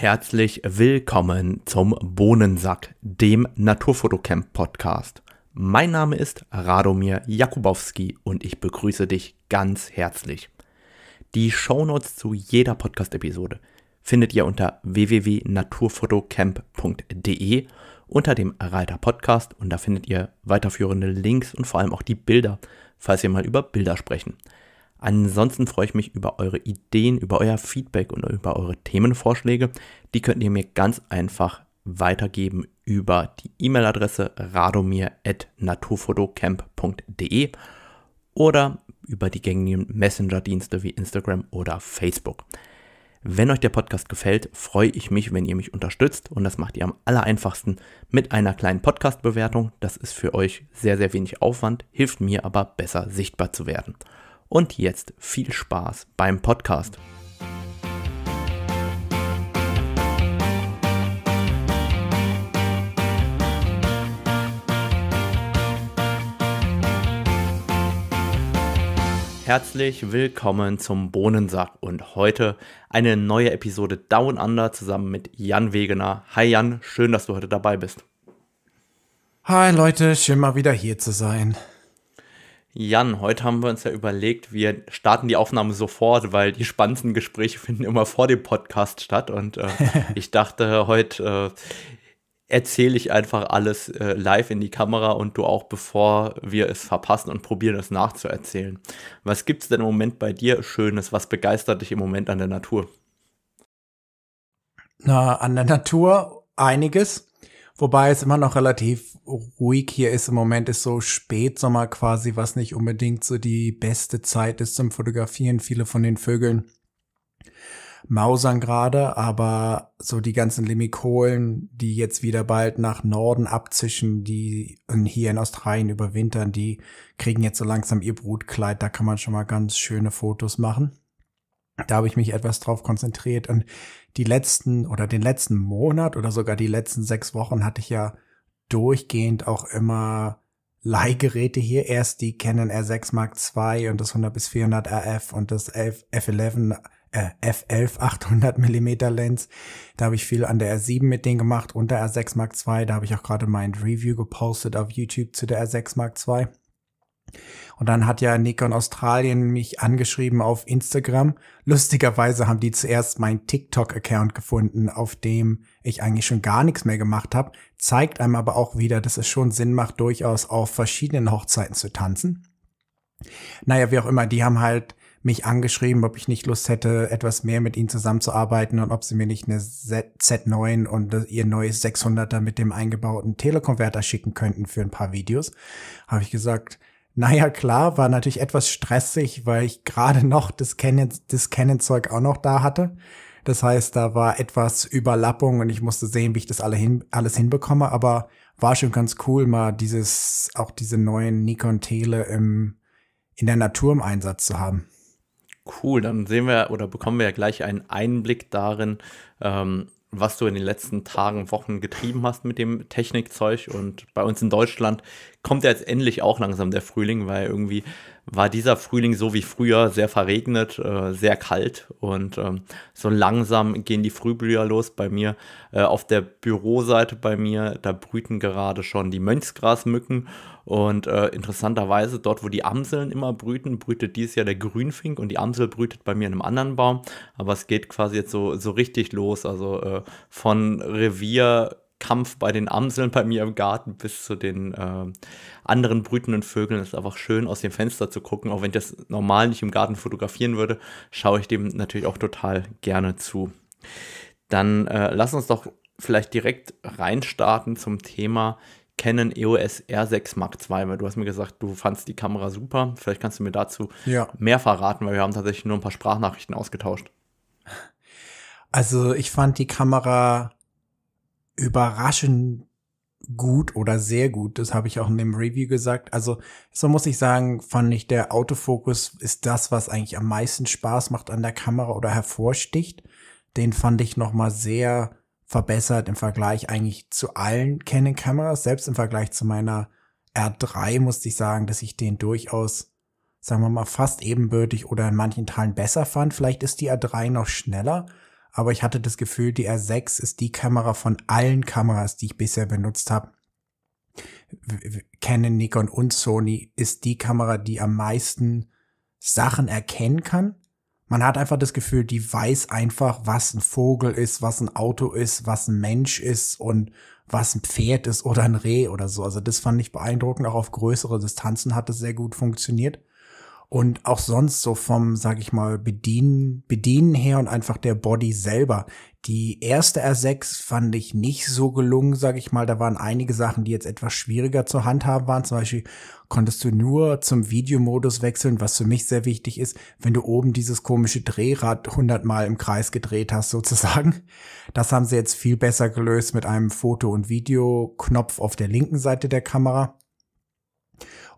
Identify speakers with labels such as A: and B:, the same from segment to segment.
A: Herzlich willkommen zum Bohnensack, dem Naturfotocamp Podcast. Mein Name ist Radomir Jakubowski und ich begrüße dich ganz herzlich. Die Shownotes zu jeder Podcast-Episode findet ihr unter www.naturfotocamp.de unter dem Reiter Podcast und da findet ihr weiterführende Links und vor allem auch die Bilder, falls wir mal über Bilder sprechen. Ansonsten freue ich mich über eure Ideen, über euer Feedback und über eure Themenvorschläge. Die könnt ihr mir ganz einfach weitergeben über die E-Mail-Adresse radomir.naturfotocamp.de oder über die gängigen Messenger-Dienste wie Instagram oder Facebook. Wenn euch der Podcast gefällt, freue ich mich, wenn ihr mich unterstützt und das macht ihr am aller einfachsten mit einer kleinen Podcast-Bewertung. Das ist für euch sehr, sehr wenig Aufwand, hilft mir aber besser sichtbar zu werden. Und jetzt viel Spaß beim Podcast. Herzlich willkommen zum Bohnensack und heute eine neue Episode Down Under zusammen mit Jan Wegener. Hi Jan, schön, dass du heute dabei bist. Hi
B: Leute, schön mal wieder hier zu sein.
A: Jan, heute haben wir uns ja überlegt, wir starten die Aufnahme sofort, weil die spannendsten Gespräche finden immer vor dem Podcast statt. Und äh, ich dachte, heute äh, erzähle ich einfach alles äh, live in die Kamera und du auch, bevor wir es verpassen und probieren es nachzuerzählen. Was gibt es denn im Moment bei dir Schönes? Was begeistert dich im Moment an der Natur?
B: Na, an der Natur einiges. Wobei es immer noch relativ ruhig hier ist. Im Moment ist so Spätsommer quasi, was nicht unbedingt so die beste Zeit ist zum Fotografieren. Viele von den Vögeln mausern gerade, aber so die ganzen Limikolen, die jetzt wieder bald nach Norden abzischen, die hier in Australien überwintern, die kriegen jetzt so langsam ihr Brutkleid. Da kann man schon mal ganz schöne Fotos machen. Da habe ich mich etwas drauf konzentriert und die letzten oder den letzten Monat oder sogar die letzten sechs Wochen hatte ich ja durchgehend auch immer Leihgeräte hier. Erst die Canon R6 Mark II und das 100 bis 400 RF und das F11, äh, F11 800 mm Lens. Da habe ich viel an der R7 mit denen gemacht und der R6 Mark II. Da habe ich auch gerade mein Review gepostet auf YouTube zu der R6 Mark II. Und dann hat ja Nikon Australien mich angeschrieben auf Instagram. Lustigerweise haben die zuerst meinen TikTok-Account gefunden, auf dem ich eigentlich schon gar nichts mehr gemacht habe. Zeigt einem aber auch wieder, dass es schon Sinn macht, durchaus auf verschiedenen Hochzeiten zu tanzen. Naja, wie auch immer, die haben halt mich angeschrieben, ob ich nicht Lust hätte, etwas mehr mit ihnen zusammenzuarbeiten und ob sie mir nicht eine Z 9 und ihr neues 600er mit dem eingebauten Telekonverter schicken könnten für ein paar Videos. Habe ich gesagt, naja, klar, war natürlich etwas stressig, weil ich gerade noch das Canon-Zeug auch noch da hatte. Das heißt, da war etwas Überlappung und ich musste sehen, wie ich das alle hin, alles hinbekomme. Aber war schon ganz cool, mal dieses, auch diese neuen Nikon Tele im, in der Natur im Einsatz zu haben.
A: Cool, dann sehen wir oder bekommen wir ja gleich einen Einblick darin, ähm, was du in den letzten Tagen, Wochen getrieben hast mit dem Technikzeug. Und bei uns in Deutschland kommt jetzt endlich auch langsam der Frühling, weil irgendwie war dieser Frühling so wie früher sehr verregnet, äh, sehr kalt. Und ähm, so langsam gehen die Frühblüher los bei mir. Äh, auf der Büroseite bei mir, da brüten gerade schon die Mönchsgrasmücken. Und äh, interessanterweise, dort, wo die Amseln immer brüten, brütet dieses Jahr der Grünfink und die Amsel brütet bei mir in einem anderen Baum. Aber es geht quasi jetzt so, so richtig los. Also äh, von Revierkampf bei den Amseln bei mir im Garten bis zu den äh, anderen brütenden Vögeln. Es ist einfach schön, aus dem Fenster zu gucken. Auch wenn ich das normal nicht im Garten fotografieren würde, schaue ich dem natürlich auch total gerne zu. Dann äh, lass uns doch vielleicht direkt reinstarten zum Thema Canon EOS R6 Mark II, weil du hast mir gesagt, du fandst die Kamera super. Vielleicht kannst du mir dazu ja. mehr verraten, weil wir haben tatsächlich nur ein paar Sprachnachrichten ausgetauscht.
B: Also ich fand die Kamera überraschend gut oder sehr gut. Das habe ich auch in dem Review gesagt. Also so muss ich sagen, fand ich der Autofokus ist das, was eigentlich am meisten Spaß macht an der Kamera oder hervorsticht. Den fand ich noch mal sehr verbessert im Vergleich eigentlich zu allen Canon Kameras. Selbst im Vergleich zu meiner R3 musste ich sagen, dass ich den durchaus, sagen wir mal, fast ebenbürtig oder in manchen Teilen besser fand. Vielleicht ist die R3 noch schneller, aber ich hatte das Gefühl, die R6 ist die Kamera von allen Kameras, die ich bisher benutzt habe. Canon, Nikon und Sony ist die Kamera, die am meisten Sachen erkennen kann man hat einfach das Gefühl, die weiß einfach, was ein Vogel ist, was ein Auto ist, was ein Mensch ist und was ein Pferd ist oder ein Reh oder so. Also das fand ich beeindruckend. Auch auf größere Distanzen hat das sehr gut funktioniert und auch sonst so vom, sag ich mal, Bedienen, Bedienen her und einfach der Body selber. Die erste R6 fand ich nicht so gelungen, sag ich mal. Da waren einige Sachen, die jetzt etwas schwieriger zu Handhaben waren. Zum Beispiel konntest du nur zum Videomodus wechseln, was für mich sehr wichtig ist, wenn du oben dieses komische Drehrad hundertmal im Kreis gedreht hast, sozusagen. Das haben sie jetzt viel besser gelöst mit einem Foto- und Videoknopf auf der linken Seite der Kamera.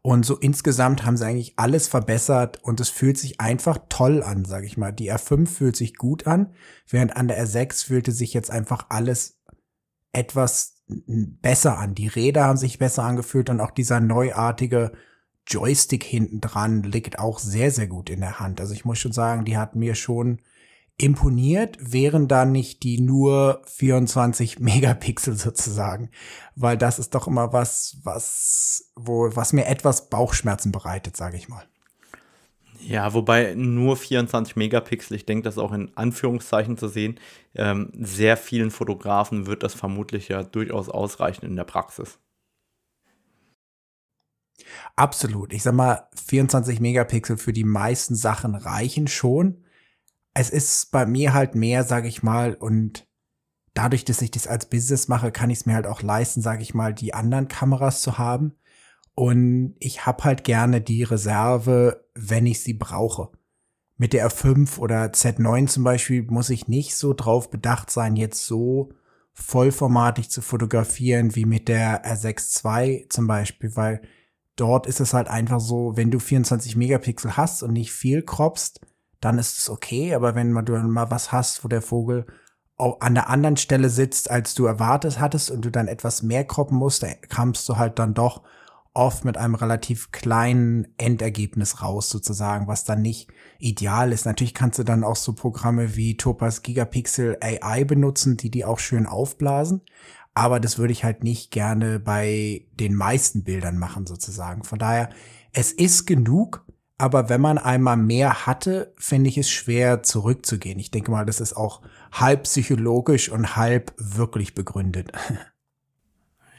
B: Und so insgesamt haben sie eigentlich alles verbessert und es fühlt sich einfach toll an, sage ich mal. Die R5 fühlt sich gut an, während an der R6 fühlte sich jetzt einfach alles etwas besser an. Die Räder haben sich besser angefühlt und auch dieser neuartige Joystick hinten dran liegt auch sehr, sehr gut in der Hand. Also ich muss schon sagen, die hat mir schon imponiert wären da nicht die nur 24 Megapixel sozusagen, weil das ist doch immer was, was, wo, was mir etwas Bauchschmerzen bereitet, sage ich mal.
A: Ja, wobei nur 24 Megapixel, ich denke, das auch in Anführungszeichen zu sehen, ähm, sehr vielen Fotografen wird das vermutlich ja durchaus ausreichen in der Praxis.
B: Absolut. Ich sag mal, 24 Megapixel für die meisten Sachen reichen schon es ist bei mir halt mehr, sage ich mal, und dadurch, dass ich das als Business mache, kann ich es mir halt auch leisten, sage ich mal, die anderen Kameras zu haben. Und ich habe halt gerne die Reserve, wenn ich sie brauche. Mit der R5 oder Z9 zum Beispiel muss ich nicht so drauf bedacht sein, jetzt so vollformatig zu fotografieren wie mit der R6 II zum Beispiel, weil dort ist es halt einfach so, wenn du 24 Megapixel hast und nicht viel croppst, dann ist es okay. Aber wenn du dann mal was hast, wo der Vogel an der anderen Stelle sitzt, als du erwartet hattest und du dann etwas mehr kroppen musst, dann kamst du halt dann doch oft mit einem relativ kleinen Endergebnis raus, sozusagen, was dann nicht ideal ist. Natürlich kannst du dann auch so Programme wie Topaz Gigapixel AI benutzen, die die auch schön aufblasen. Aber das würde ich halt nicht gerne bei den meisten Bildern machen, sozusagen. Von daher, es ist genug, aber wenn man einmal mehr hatte, finde ich es schwer zurückzugehen. Ich denke mal, das ist auch halb psychologisch und halb wirklich begründet.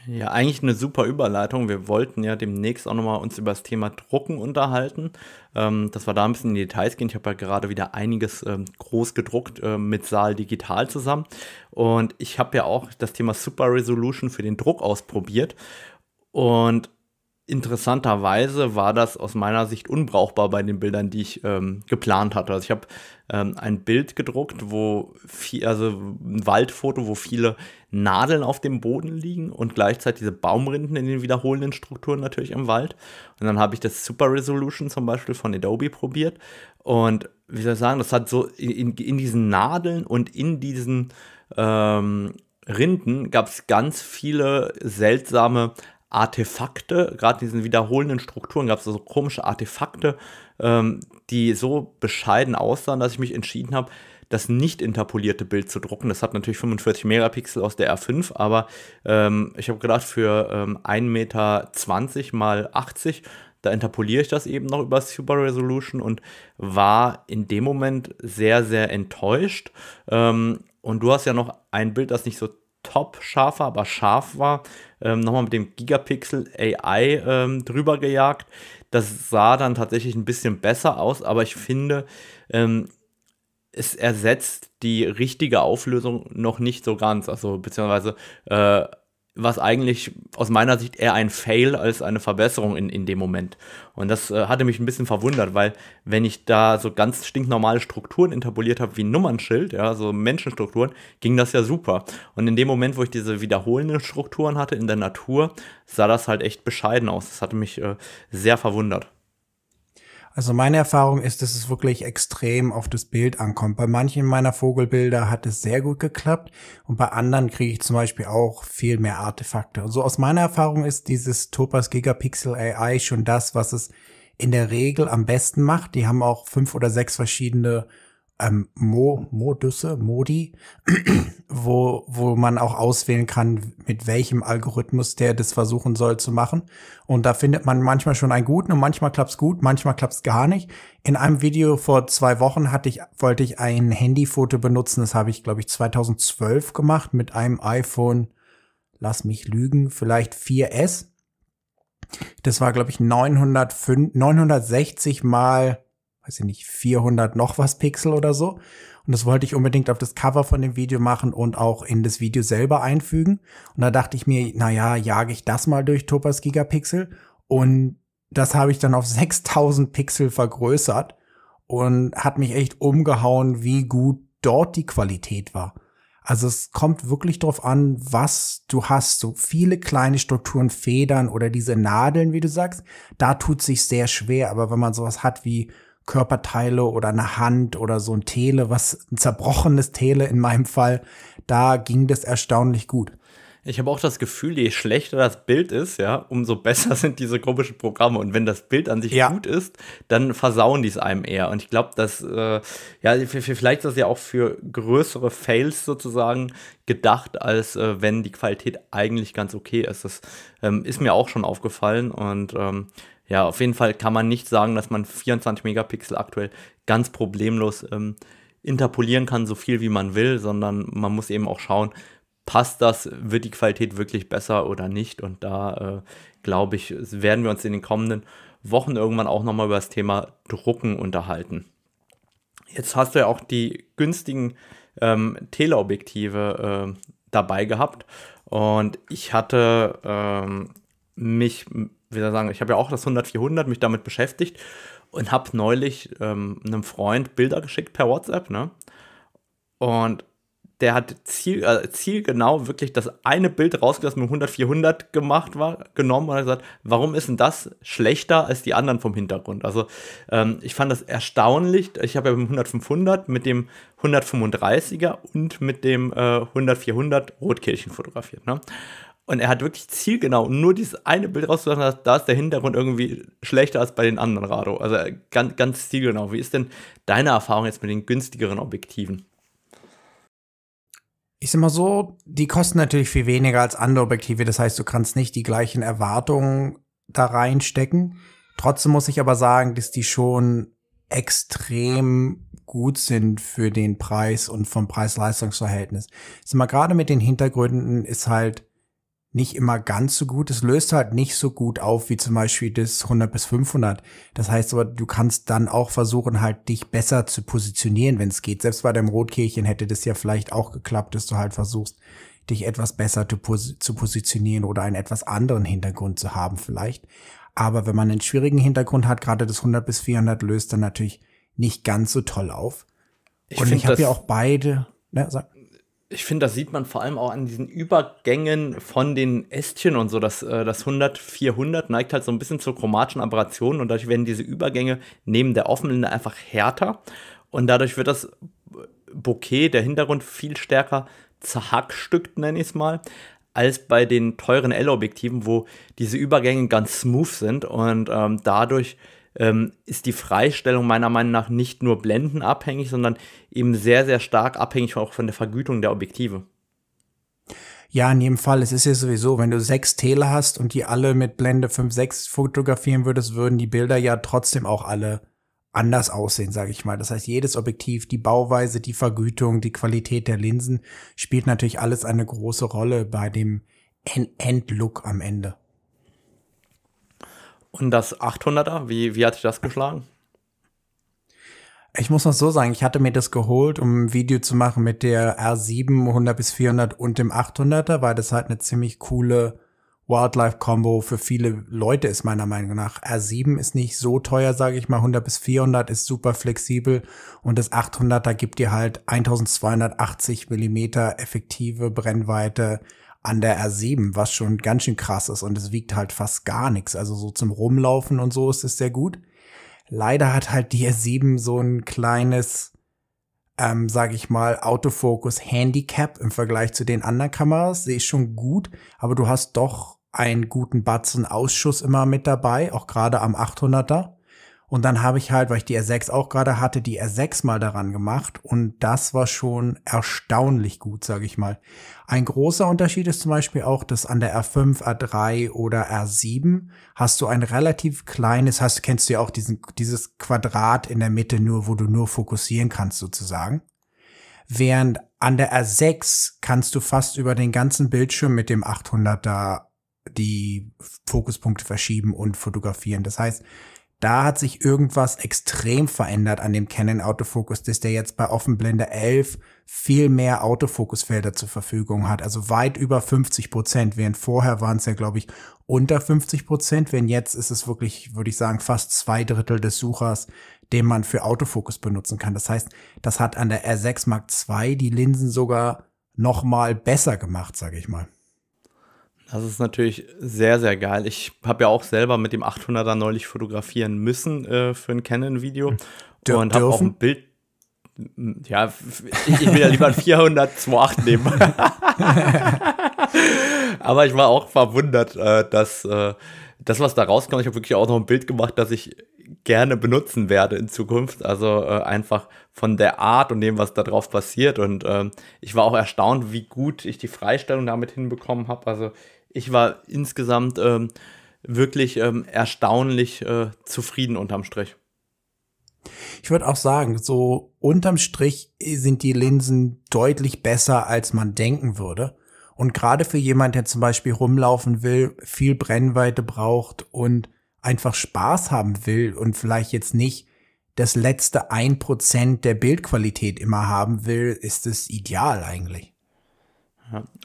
A: Ja, eigentlich eine super Überleitung. Wir wollten ja demnächst auch nochmal uns über das Thema Drucken unterhalten, ähm, dass wir da ein bisschen in die Details gehen. Ich habe ja gerade wieder einiges ähm, groß gedruckt äh, mit Saal Digital zusammen. Und ich habe ja auch das Thema Super Resolution für den Druck ausprobiert. Und interessanterweise war das aus meiner Sicht unbrauchbar bei den Bildern, die ich ähm, geplant hatte. Also ich habe ähm, ein Bild gedruckt, wo viel, also ein Waldfoto, wo viele Nadeln auf dem Boden liegen und gleichzeitig diese Baumrinden in den wiederholenden Strukturen natürlich im Wald. Und dann habe ich das Super Resolution zum Beispiel von Adobe probiert. Und wie soll ich sagen, das hat so in, in diesen Nadeln und in diesen ähm, Rinden gab es ganz viele seltsame Artefakte, gerade diesen wiederholenden Strukturen gab es so also komische Artefakte, ähm, die so bescheiden aussahen, dass ich mich entschieden habe, das nicht interpolierte Bild zu drucken. Das hat natürlich 45 Megapixel aus der R5, aber ähm, ich habe gedacht, für ähm, 1,20 Meter mal 80, da interpoliere ich das eben noch über Super Resolution und war in dem Moment sehr, sehr enttäuscht. Ähm, und du hast ja noch ein Bild, das nicht so top scharf war, aber scharf war ähm, nochmal mit dem Gigapixel AI ähm, drüber gejagt. Das sah dann tatsächlich ein bisschen besser aus, aber ich finde, ähm, es ersetzt die richtige Auflösung noch nicht so ganz. Also beziehungsweise äh, was eigentlich aus meiner Sicht eher ein Fail als eine Verbesserung in, in dem Moment. Und das äh, hatte mich ein bisschen verwundert, weil wenn ich da so ganz stinknormale Strukturen interpoliert habe, wie Nummernschild, ja, so Menschenstrukturen, ging das ja super. Und in dem Moment, wo ich diese wiederholenden Strukturen hatte in der Natur, sah das halt echt bescheiden aus. Das hatte mich äh, sehr verwundert.
B: Also meine Erfahrung ist, dass es wirklich extrem auf das Bild ankommt. Bei manchen meiner Vogelbilder hat es sehr gut geklappt und bei anderen kriege ich zum Beispiel auch viel mehr Artefakte. Und so aus meiner Erfahrung ist dieses Topaz Gigapixel AI schon das, was es in der Regel am besten macht. Die haben auch fünf oder sechs verschiedene ähm, Mo, Modüsse, Modi, wo, wo man auch auswählen kann, mit welchem Algorithmus der das versuchen soll zu machen. Und da findet man manchmal schon einen guten und manchmal klappt's gut, manchmal klappt's gar nicht. In einem Video vor zwei Wochen hatte ich, wollte ich ein Handyfoto benutzen. Das habe ich, glaube ich, 2012 gemacht mit einem iPhone, lass mich lügen, vielleicht 4S. Das war, glaube ich, 905, 960 mal weiß ich nicht, 400 noch was Pixel oder so. Und das wollte ich unbedingt auf das Cover von dem Video machen und auch in das Video selber einfügen. Und da dachte ich mir, naja, jage ich das mal durch Topaz Gigapixel. Und das habe ich dann auf 6000 Pixel vergrößert und hat mich echt umgehauen, wie gut dort die Qualität war. Also es kommt wirklich drauf an, was du hast. So viele kleine Strukturen, Federn oder diese Nadeln, wie du sagst, da tut sich sehr schwer. Aber wenn man sowas hat wie Körperteile oder eine Hand oder so ein Tele, was ein zerbrochenes Tele in meinem Fall, da ging das erstaunlich gut.
A: Ich habe auch das Gefühl, je schlechter das Bild ist, ja, umso besser sind diese komischen Programme. Und wenn das Bild an sich ja. gut ist, dann versauen die es einem eher. Und ich glaube, dass, äh, ja, vielleicht ist das ja auch für größere Fails sozusagen gedacht, als äh, wenn die Qualität eigentlich ganz okay ist. Das ähm, ist mir auch schon aufgefallen. Und ähm, ja, auf jeden Fall kann man nicht sagen, dass man 24 Megapixel aktuell ganz problemlos ähm, interpolieren kann, so viel wie man will, sondern man muss eben auch schauen, passt das, wird die Qualität wirklich besser oder nicht. Und da äh, glaube ich, werden wir uns in den kommenden Wochen irgendwann auch nochmal über das Thema Drucken unterhalten. Jetzt hast du ja auch die günstigen ähm, Teleobjektive äh, dabei gehabt. Und ich hatte ähm, mich wie ich sagen, ich habe ja auch das 100-400 mich damit beschäftigt und habe neulich ähm, einem Freund Bilder geschickt per WhatsApp, ne? Und der hat ziel, äh, zielgenau wirklich das eine Bild rausgelassen, mit 100-400 gemacht war, genommen und hat gesagt, warum ist denn das schlechter als die anderen vom Hintergrund? Also ähm, ich fand das erstaunlich. Ich habe ja mit dem 100-500, mit dem 135er und mit dem äh, 100-400 Rotkirchen fotografiert. Ne? Und er hat wirklich zielgenau nur dieses eine Bild rausgesucht, da ist der Hintergrund irgendwie schlechter als bei den anderen Rado. Also äh, ganz, ganz zielgenau. Wie ist denn deine Erfahrung jetzt mit den günstigeren Objektiven?
B: Ich sag mal so, die kosten natürlich viel weniger als andere Objektive. Das heißt, du kannst nicht die gleichen Erwartungen da reinstecken. Trotzdem muss ich aber sagen, dass die schon extrem gut sind für den Preis und vom Preis-Leistungs-Verhältnis. Sag mal, gerade mit den Hintergründen ist halt, nicht immer ganz so gut. Es löst halt nicht so gut auf wie zum Beispiel das 100 bis 500. Das heißt aber, du kannst dann auch versuchen, halt dich besser zu positionieren, wenn es geht. Selbst bei deinem Rotkehlchen hätte das ja vielleicht auch geklappt, dass du halt versuchst, dich etwas besser zu, positionieren oder einen etwas anderen Hintergrund zu haben vielleicht. Aber wenn man einen schwierigen Hintergrund hat, gerade das 100 bis 400 löst dann natürlich nicht ganz so toll auf. Ich Und ich habe ja auch beide, ne, sag
A: ich finde, das sieht man vor allem auch an diesen Übergängen von den Ästchen und so. Das, äh, das 100, 400 neigt halt so ein bisschen zur chromatischen Aberration und dadurch werden diese Übergänge neben der offenen einfach härter und dadurch wird das Bouquet, der Hintergrund, viel stärker zerhackstückt, nenne ich es mal, als bei den teuren L-Objektiven, wo diese Übergänge ganz smooth sind und ähm, dadurch ähm, ist die Freistellung meiner Meinung nach nicht nur blendenabhängig, sondern eben sehr, sehr stark abhängig auch von der Vergütung der Objektive.
B: Ja, in jedem Fall. Es ist ja sowieso, wenn du sechs Tele hast und die alle mit Blende 5-6 fotografieren würdest, würden die Bilder ja trotzdem auch alle anders aussehen, sage ich mal. Das heißt, jedes Objektiv, die Bauweise, die Vergütung, die Qualität der Linsen spielt natürlich alles eine große Rolle bei dem Endlook am Ende.
A: Und das 800er, wie, wie hat sich das geschlagen?
B: Ich muss noch so sagen, ich hatte mir das geholt, um ein Video zu machen mit der R7 100 bis 400 und dem 800er, weil das halt eine ziemlich coole Wildlife-Combo für viele Leute ist, meiner Meinung nach. R7 ist nicht so teuer, sage ich mal. 100 bis 400 ist super flexibel und das 800er gibt dir halt 1280 Millimeter effektive Brennweite an der R7, was schon ganz schön krass ist und es wiegt halt fast gar nichts. Also so zum Rumlaufen und so ist es sehr gut. Leider hat halt die R7 so ein kleines, ähm, sag ich mal, Autofokus-Handicap im Vergleich zu den anderen Kameras. Sie ist schon gut, aber du hast doch einen guten Batzen Ausschuss immer mit dabei, auch gerade am 800er. Und dann habe ich halt, weil ich die R6 auch gerade hatte, die R6 mal daran gemacht und das war schon erstaunlich gut, sage ich mal. Ein großer Unterschied ist zum Beispiel auch, dass an der R5, R3 oder R7 hast du ein relativ kleines, hast kennst du ja auch diesen, dieses Quadrat in der Mitte nur, wo du nur fokussieren kannst sozusagen. Während an der R6 kannst du fast über den ganzen Bildschirm mit dem 800er die Fokuspunkte verschieben und fotografieren. Das heißt, da hat sich irgendwas extrem verändert an dem Canon Autofokus, dass der jetzt bei Offenblende 11 viel mehr Autofokusfelder zur Verfügung hat. Also weit über 50 Prozent, während vorher waren es ja, glaube ich, unter 50 Prozent, Wenn jetzt ist es wirklich, würde ich sagen, fast zwei Drittel des Suchers, den man für Autofokus benutzen kann. Das heißt, das hat an der R6 Mark II die Linsen sogar noch mal besser gemacht, sage ich mal.
A: Das ist natürlich sehr, sehr geil. Ich habe ja auch selber mit dem 800er neulich fotografieren müssen äh, für ein Canon-Video. Hm. Dür und habe auch ein Bild. Hm, ja, ich will ja lieber ein 400 2.8 nehmen. Aber ich war auch verwundert, äh, dass äh, das, was da rauskommt, ich habe wirklich auch noch ein Bild gemacht, das ich gerne benutzen werde in Zukunft. Also äh, einfach von der Art und dem, was da drauf passiert. Und ähm, ich war auch erstaunt, wie gut ich die Freistellung damit hinbekommen habe. Also ich war insgesamt ähm, wirklich ähm, erstaunlich äh, zufrieden unterm Strich.
B: Ich würde auch sagen, so unterm Strich sind die Linsen deutlich besser, als man denken würde. Und gerade für jemand, der zum Beispiel rumlaufen will, viel Brennweite braucht und einfach Spaß haben will und vielleicht jetzt nicht das letzte ein Prozent der Bildqualität immer haben will, ist es ideal eigentlich.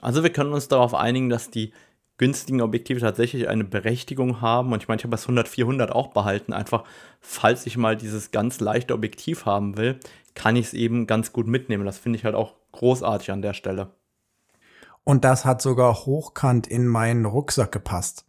A: Also wir können uns darauf einigen, dass die günstigen Objektive tatsächlich eine Berechtigung haben. Und ich meine, ich habe das 100-400 auch behalten. Einfach, falls ich mal dieses ganz leichte Objektiv haben will, kann ich es eben ganz gut mitnehmen. Das finde ich halt auch großartig an der Stelle.
B: Und das hat sogar hochkant in meinen Rucksack gepasst.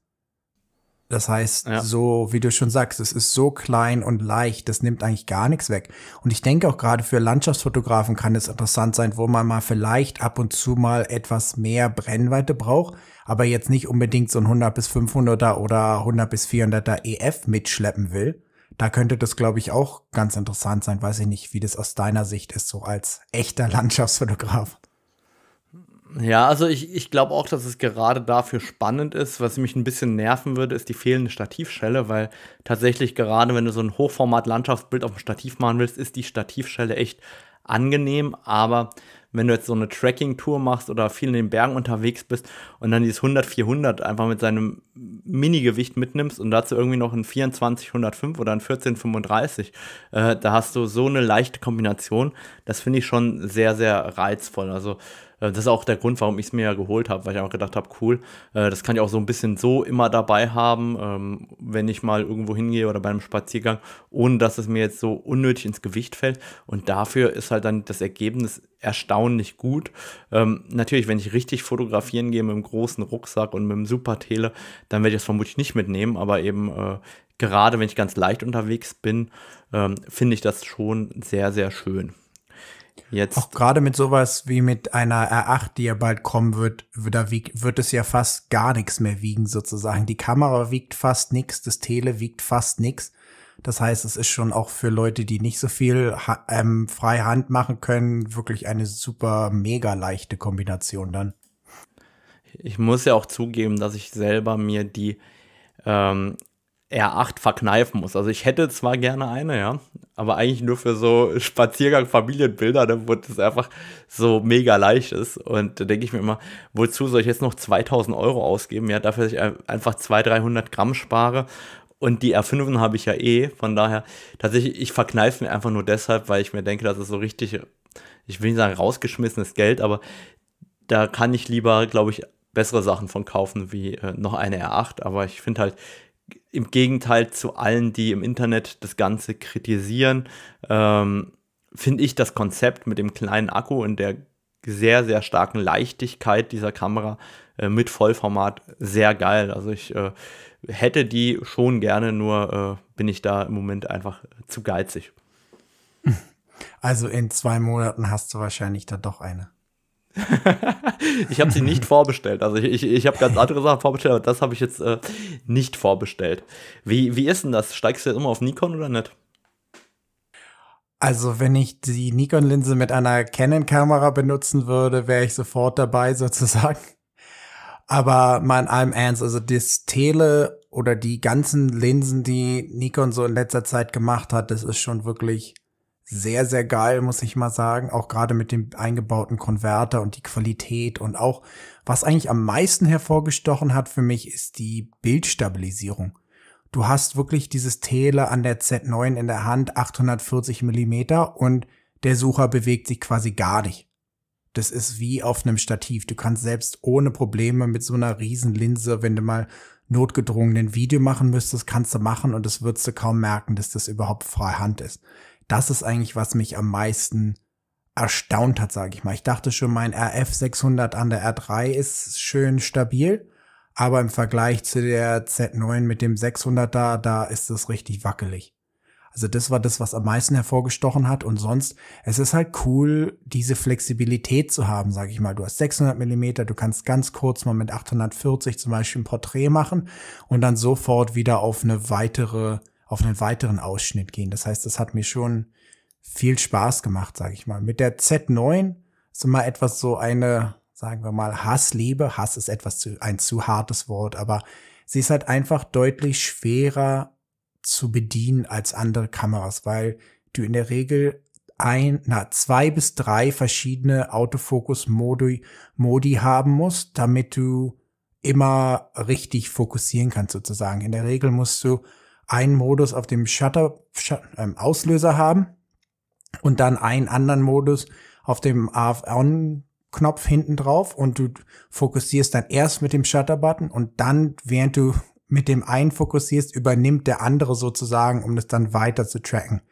B: Das heißt, ja. so wie du schon sagst, es ist so klein und leicht, das nimmt eigentlich gar nichts weg. Und ich denke auch gerade für Landschaftsfotografen kann es interessant sein, wo man mal vielleicht ab und zu mal etwas mehr Brennweite braucht, aber jetzt nicht unbedingt so ein 100 bis 500er oder 100 bis 400er EF mitschleppen will. Da könnte das, glaube ich, auch ganz interessant sein. Weiß ich nicht, wie das aus deiner Sicht ist, so als echter Landschaftsfotograf.
A: Ja, also ich, ich glaube auch, dass es gerade dafür spannend ist. Was mich ein bisschen nerven würde, ist die fehlende Stativschelle, weil tatsächlich gerade, wenn du so ein Hochformat-Landschaftsbild auf dem Stativ machen willst, ist die Stativschelle echt angenehm, aber wenn du jetzt so eine Tracking-Tour machst oder viel in den Bergen unterwegs bist und dann dieses 100-400 einfach mit seinem Mini-Gewicht mitnimmst und dazu irgendwie noch ein 24-105 oder ein 14-35, äh, da hast du so eine leichte Kombination. Das finde ich schon sehr, sehr reizvoll. Also äh, das ist auch der Grund, warum ich es mir ja geholt habe, weil ich einfach gedacht habe, cool, äh, das kann ich auch so ein bisschen so immer dabei haben, ähm, wenn ich mal irgendwo hingehe oder bei einem Spaziergang, ohne dass es mir jetzt so unnötig ins Gewicht fällt. Und dafür ist halt dann das Ergebnis erstaunlich gut. Ähm, natürlich, wenn ich richtig fotografieren gehe mit einem großen Rucksack und mit einem super Tele, dann werde ich das vermutlich nicht mitnehmen, aber eben äh, gerade wenn ich ganz leicht unterwegs bin, ähm, finde ich das schon sehr, sehr schön. Jetzt. Auch
B: gerade mit sowas wie mit einer R8, die ja bald kommen wird, da wiegt, wird es ja fast gar nichts mehr wiegen sozusagen. Die Kamera wiegt fast nichts, das Tele wiegt fast nichts. Das heißt, es ist schon auch für Leute, die nicht so viel ähm, freie Hand machen können, wirklich eine super mega leichte Kombination dann.
A: Ich muss ja auch zugeben, dass ich selber mir die ähm, R8 verkneifen muss. Also ich hätte zwar gerne eine, ja, aber eigentlich nur für so Spaziergang, Familienbilder, ne, wo das einfach so mega leicht ist. Und da denke ich mir immer, wozu soll ich jetzt noch 2000 Euro ausgeben? Ja, dafür, dass ich einfach 200, 300 Gramm spare. Und die R5 habe ich ja eh. Von daher, tatsächlich, ich verkneife mir einfach nur deshalb, weil ich mir denke, das ist so richtig, ich will nicht sagen rausgeschmissenes Geld, aber da kann ich lieber, glaube ich, bessere Sachen von kaufen wie äh, noch eine R8. Aber ich finde halt, im Gegenteil zu allen, die im Internet das Ganze kritisieren, ähm, finde ich das Konzept mit dem kleinen Akku und der sehr, sehr starken Leichtigkeit dieser Kamera äh, mit Vollformat sehr geil. Also ich äh, hätte die schon gerne, nur äh, bin ich da im Moment einfach zu geizig.
B: Also in zwei Monaten hast du wahrscheinlich da doch eine.
A: ich habe sie nicht vorbestellt. Also ich, ich, ich habe ganz andere Sachen vorbestellt, aber das habe ich jetzt äh, nicht vorbestellt. Wie, wie ist denn das? Steigst du jetzt immer auf Nikon oder nicht? Also
B: wenn ich die Nikon-Linse mit einer Canon-Kamera benutzen würde, wäre ich sofort dabei sozusagen. Aber mein in allem Ernst, also das Tele oder die ganzen Linsen, die Nikon so in letzter Zeit gemacht hat, das ist schon wirklich sehr, sehr geil, muss ich mal sagen. Auch gerade mit dem eingebauten Konverter und die Qualität und auch, was eigentlich am meisten hervorgestochen hat für mich, ist die Bildstabilisierung. Du hast wirklich dieses Tele an der Z9 in der Hand, 840 Millimeter und der Sucher bewegt sich quasi gar nicht. Das ist wie auf einem Stativ. Du kannst selbst ohne Probleme mit so einer riesen Linse, wenn du mal notgedrungen ein Video machen müsstest, kannst du machen und das würdest du kaum merken, dass das überhaupt freihand ist das ist eigentlich, was mich am meisten erstaunt hat, sage ich mal. Ich dachte schon, mein RF 600 an der R3 ist schön stabil, aber im Vergleich zu der Z9 mit dem 600er, da ist es richtig wackelig. Also das war das, was am meisten hervorgestochen hat und sonst, es ist halt cool, diese Flexibilität zu haben, sage ich mal. Du hast 600 Millimeter, du kannst ganz kurz mal mit 840 zum Beispiel ein Porträt machen und dann sofort wieder auf eine weitere auf einen weiteren Ausschnitt gehen. Das heißt, das hat mir schon viel Spaß gemacht, sage ich mal. Mit der Z9 ist immer etwas so eine, sagen wir mal, Hassliebe. Hass ist etwas zu, ein zu hartes Wort, aber sie ist halt einfach deutlich schwerer zu bedienen als andere Kameras, weil du in der Regel ein, na, zwei bis drei verschiedene Autofokus-Modi Modi haben musst, damit du immer richtig fokussieren kannst sozusagen. In der Regel musst du einen Modus auf dem Shutter, Shutter ähm, Auslöser haben und dann einen anderen Modus auf dem AF-On Knopf hinten drauf und du fokussierst dann erst mit dem Shutter-Button und dann, während du mit dem einen fokussierst, übernimmt der andere sozusagen, um das dann weiter zu tracken.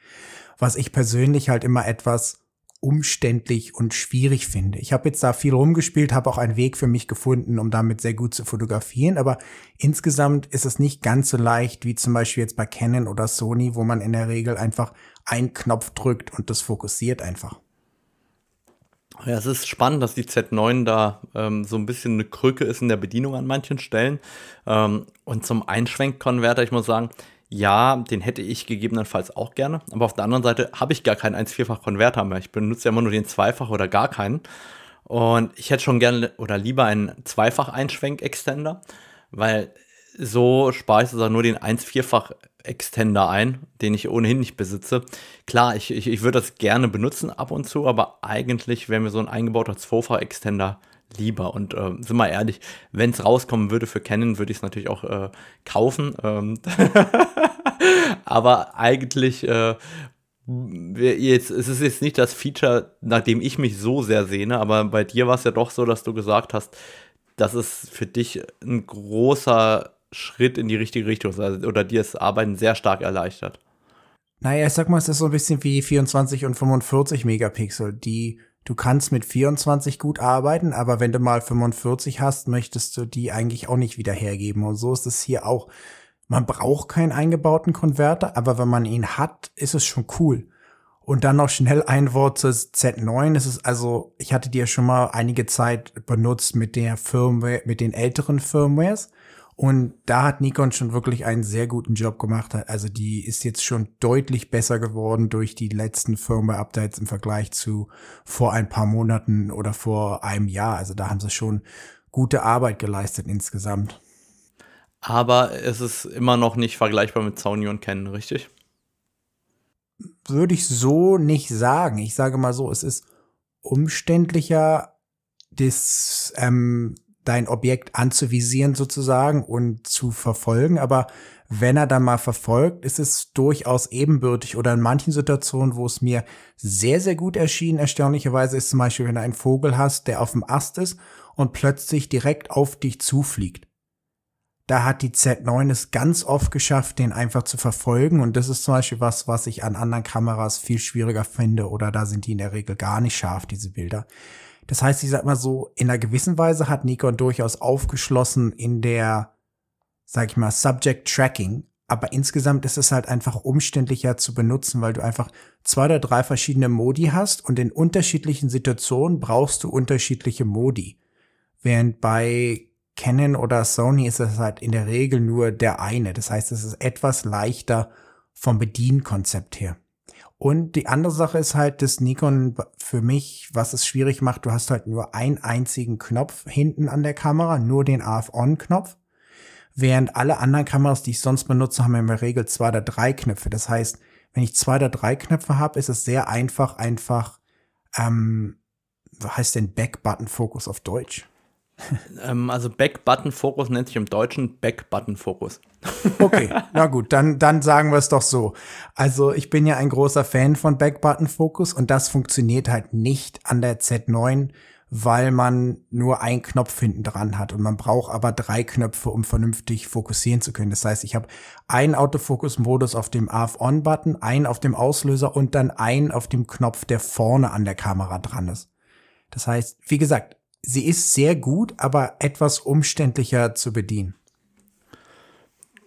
B: Was ich persönlich halt immer etwas umständlich und schwierig finde. Ich habe jetzt da viel rumgespielt, habe auch einen Weg für mich gefunden, um damit sehr gut zu fotografieren, aber insgesamt ist es nicht ganz so leicht wie zum Beispiel jetzt bei Canon oder Sony, wo man in der Regel einfach einen Knopf drückt und das fokussiert einfach.
A: Ja, es ist spannend, dass die Z9 da ähm, so ein bisschen eine Krücke ist in der Bedienung an manchen Stellen. Ähm, und zum Einschwenkkonverter, ich muss sagen, ja, den hätte ich gegebenenfalls auch gerne. Aber auf der anderen Seite habe ich gar keinen 1 4 fach konverter mehr. Ich benutze ja immer nur den Zweifach oder gar keinen. Und ich hätte schon gerne oder lieber einen Zweifach-Einschwenk-Extender, weil so spare ich sozusagen nur den 1 4 fach extender ein, den ich ohnehin nicht besitze. Klar, ich, ich, ich würde das gerne benutzen ab und zu, aber eigentlich wäre mir so ein eingebauter 2 fach extender lieber. Und äh, sind wir ehrlich, wenn es rauskommen würde für Canon, würde ich es natürlich auch äh, kaufen. Ähm Aber eigentlich äh, Jetzt, es ist jetzt nicht das Feature, nach dem ich mich so sehr sehne, aber bei dir war es ja doch so, dass du gesagt hast, das ist für dich ein großer Schritt in die richtige Richtung also, oder dir das Arbeiten sehr stark erleichtert.
B: Naja, ich sag mal, es ist so ein bisschen wie 24 und 45 Megapixel. Die du kannst mit 24 gut arbeiten, aber wenn du mal 45 hast, möchtest du die eigentlich auch nicht wieder hergeben. Und so ist es hier auch. Man braucht keinen eingebauten Konverter, aber wenn man ihn hat, ist es schon cool. Und dann noch schnell ein Wort zu Z9. Es ist also, ich hatte die ja schon mal einige Zeit benutzt mit der Firmware, mit den älteren Firmwares. Und da hat Nikon schon wirklich einen sehr guten Job gemacht. Also die ist jetzt schon deutlich besser geworden durch die letzten Firmware-Updates im Vergleich zu vor ein paar Monaten oder vor einem Jahr. Also da haben sie schon gute Arbeit geleistet insgesamt.
A: Aber es ist immer noch nicht vergleichbar mit Sony und Canon, richtig?
B: Würde ich so nicht sagen. Ich sage mal so, es ist umständlicher, das ähm, dein Objekt anzuvisieren sozusagen und zu verfolgen. Aber wenn er dann mal verfolgt, ist es durchaus ebenbürtig oder in manchen Situationen, wo es mir sehr, sehr gut erschien, erstaunlicherweise ist zum Beispiel, wenn du einen Vogel hast, der auf dem Ast ist und plötzlich direkt auf dich zufliegt. Da hat die Z9 es ganz oft geschafft, den einfach zu verfolgen. Und das ist zum Beispiel was, was ich an anderen Kameras viel schwieriger finde. Oder da sind die in der Regel gar nicht scharf, diese Bilder. Das heißt, ich sag mal so, in einer gewissen Weise hat Nikon durchaus aufgeschlossen in der, sag ich mal, Subject Tracking. Aber insgesamt ist es halt einfach umständlicher zu benutzen, weil du einfach zwei oder drei verschiedene Modi hast und in unterschiedlichen Situationen brauchst du unterschiedliche Modi. Während bei Canon oder Sony ist es halt in der Regel nur der eine. Das heißt, es ist etwas leichter vom Bedienkonzept her. Und die andere Sache ist halt, dass Nikon für mich, was es schwierig macht, du hast halt nur einen einzigen Knopf hinten an der Kamera, nur den AF-On-Knopf. Während alle anderen Kameras, die ich sonst benutze, haben in der Regel zwei oder drei Knöpfe. Das heißt, wenn ich zwei oder drei Knöpfe habe, ist es sehr einfach, einfach, ähm, was heißt denn Back-Button-Fokus auf Deutsch?
A: ähm, also Back-Button-Fokus nennt sich im Deutschen Back-Button-Fokus.
B: okay, na gut, dann, dann sagen wir es doch so. Also ich bin ja ein großer Fan von Back-Button-Fokus und das funktioniert halt nicht an der Z9 weil man nur einen Knopf hinten dran hat und man braucht aber drei Knöpfe, um vernünftig fokussieren zu können. Das heißt, ich habe einen Autofokus-Modus auf dem AF-On-Button, einen auf dem Auslöser und dann einen auf dem Knopf, der vorne an der Kamera dran ist. Das heißt, wie gesagt, sie ist sehr gut, aber etwas umständlicher zu bedienen.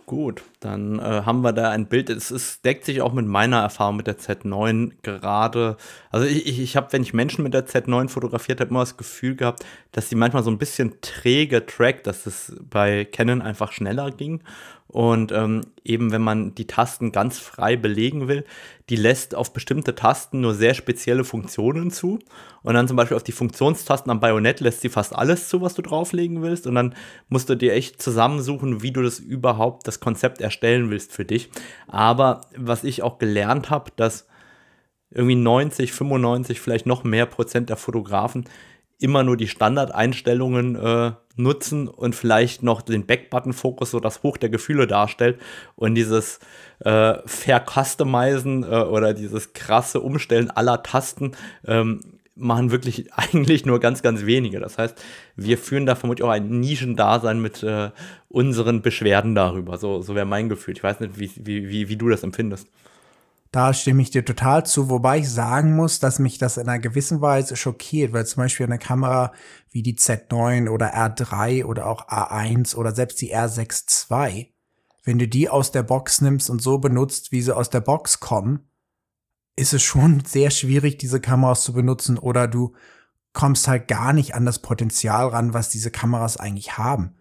A: Gut, dann äh, haben wir da ein Bild. Es ist, deckt sich auch mit meiner Erfahrung mit der Z9 gerade. Also ich, ich habe, wenn ich Menschen mit der Z9 fotografiert habe, immer das Gefühl gehabt, dass sie manchmal so ein bisschen träge trackt, dass es bei Canon einfach schneller ging. Und ähm, eben wenn man die Tasten ganz frei belegen will, die lässt auf bestimmte Tasten nur sehr spezielle Funktionen zu. Und dann zum Beispiel auf die Funktionstasten am Bayonett lässt sie fast alles zu, was du drauflegen willst. Und dann musst du dir echt zusammensuchen, wie du das überhaupt, das Konzept erstellen willst für dich. Aber was ich auch gelernt habe, dass irgendwie 90, 95, vielleicht noch mehr Prozent der Fotografen immer nur die Standardeinstellungen äh, nutzen und vielleicht noch den Backbutton-Fokus so das Hoch der Gefühle darstellt und dieses äh, Ver-Customizen äh, oder dieses krasse Umstellen aller Tasten ähm, machen wirklich eigentlich nur ganz, ganz wenige. Das heißt, wir führen da vermutlich auch ein Nischendasein mit äh, unseren Beschwerden darüber. So, so wäre mein Gefühl. Ich weiß nicht, wie, wie, wie, wie du das empfindest.
B: Da stimme ich dir total zu, wobei ich sagen muss, dass mich das in einer gewissen Weise schockiert, weil zum Beispiel eine Kamera wie die Z9 oder R3 oder auch A1 oder selbst die R6 II, wenn du die aus der Box nimmst und so benutzt, wie sie aus der Box kommen, ist es schon sehr schwierig, diese Kameras zu benutzen oder du kommst halt gar nicht an das Potenzial ran, was diese Kameras eigentlich haben.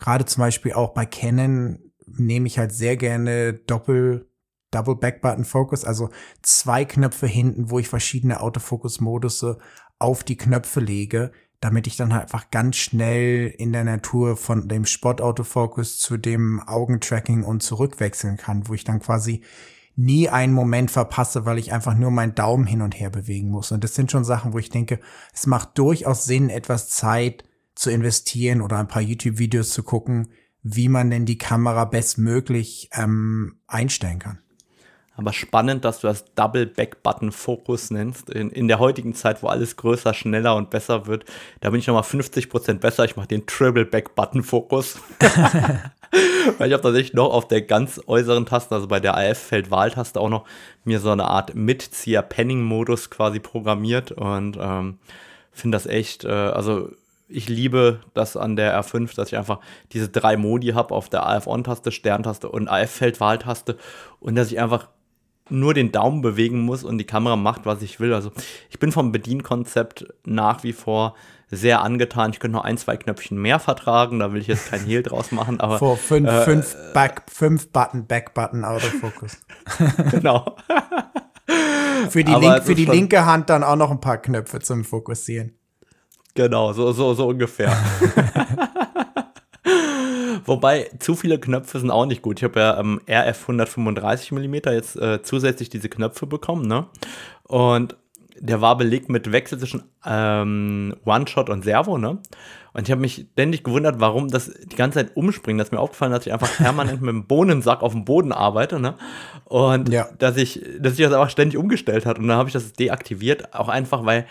B: Gerade zum Beispiel auch bei Canon nehme ich halt sehr gerne Doppel Double Back Button Focus, also zwei Knöpfe hinten, wo ich verschiedene Autofokus-Modusse auf die Knöpfe lege, damit ich dann halt einfach ganz schnell in der Natur von dem Spot-Autofokus zu dem Augentracking und zurückwechseln kann, wo ich dann quasi nie einen Moment verpasse, weil ich einfach nur meinen Daumen hin und her bewegen muss. Und das sind schon Sachen, wo ich denke, es macht durchaus Sinn, etwas Zeit zu investieren oder ein paar YouTube-Videos zu gucken, wie man denn die Kamera bestmöglich ähm, einstellen kann.
A: Aber spannend, dass du das Double Back Button Fokus nennst. In, in der heutigen Zeit, wo alles größer, schneller und besser wird, da bin ich nochmal 50% besser. Ich mache den Triple Back Button Fokus. Weil ich habe tatsächlich noch auf der ganz äußeren Taste, also bei der AF-Feld-Wahltaste auch noch, mir so eine Art Mitzieher-Penning-Modus quasi programmiert und ähm, finde das echt, äh, also ich liebe das an der R5, dass ich einfach diese drei Modi habe auf der AF-On-Taste, Stern-Taste und AF-Feld-Wahltaste und dass ich einfach nur den Daumen bewegen muss und die Kamera macht, was ich will. Also ich bin vom Bedienkonzept nach wie vor sehr angetan. Ich könnte noch ein, zwei Knöpfchen mehr vertragen, da will ich jetzt kein Hehl draus machen, aber. Vor fünf, äh, fünf,
B: Back, fünf Button, Back Button, Autofokus. genau. für die, Link, für die linke Hand dann auch noch ein paar Knöpfe zum Fokussieren.
A: Genau, so, so, so ungefähr. Wobei zu viele Knöpfe sind auch nicht gut. Ich habe ja ähm, RF 135 mm jetzt äh, zusätzlich diese Knöpfe bekommen, ne? Und der war belegt mit Wechsel zwischen ähm, One-Shot und Servo, ne? Und ich habe mich ständig gewundert, warum das die ganze Zeit umspringt. Das ist mir aufgefallen, dass ich einfach permanent mit dem Bohnensack auf dem Boden arbeite, ne? Und ja. dass ich, dass ich das einfach ständig umgestellt hat. Und dann habe ich das deaktiviert, auch einfach, weil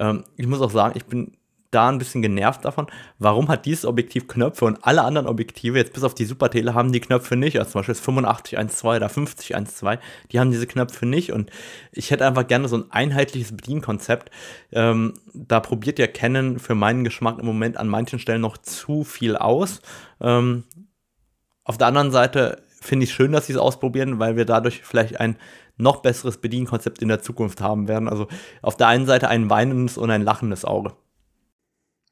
A: ähm, ich muss auch sagen, ich bin da ein bisschen genervt davon, warum hat dieses Objektiv Knöpfe und alle anderen Objektive, jetzt bis auf die Supertele, haben die Knöpfe nicht. Also zum Beispiel das 8512 oder 5012, die haben diese Knöpfe nicht. Und ich hätte einfach gerne so ein einheitliches Bedienkonzept. Ähm, da probiert ja Canon für meinen Geschmack im Moment an manchen Stellen noch zu viel aus. Ähm, auf der anderen Seite finde ich schön, dass sie es ausprobieren, weil wir dadurch vielleicht ein noch besseres Bedienkonzept in der Zukunft haben werden. Also auf der einen Seite ein weinendes und ein lachendes Auge.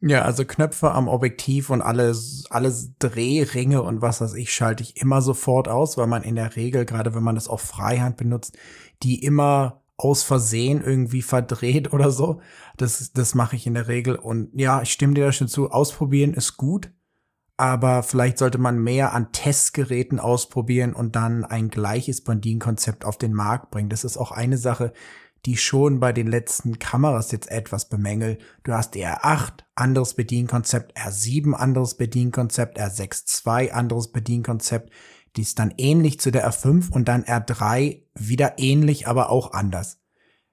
B: Ja, also Knöpfe am Objektiv und alles, alles Drehringe und was weiß ich, schalte ich immer sofort aus, weil man in der Regel, gerade wenn man das auf Freihand benutzt, die immer aus Versehen irgendwie verdreht oder so. Das, das mache ich in der Regel. Und ja, ich stimme dir da schon zu. Ausprobieren ist gut, aber vielleicht sollte man mehr an Testgeräten ausprobieren und dann ein gleiches Bandin-Konzept auf den Markt bringen. Das ist auch eine Sache, die ich schon bei den letzten Kameras jetzt etwas bemängel. Du hast die R8, anderes Bedienkonzept, R7, anderes Bedienkonzept, R6 II, anderes Bedienkonzept. Die ist dann ähnlich zu der R5 und dann R3 wieder ähnlich, aber auch anders.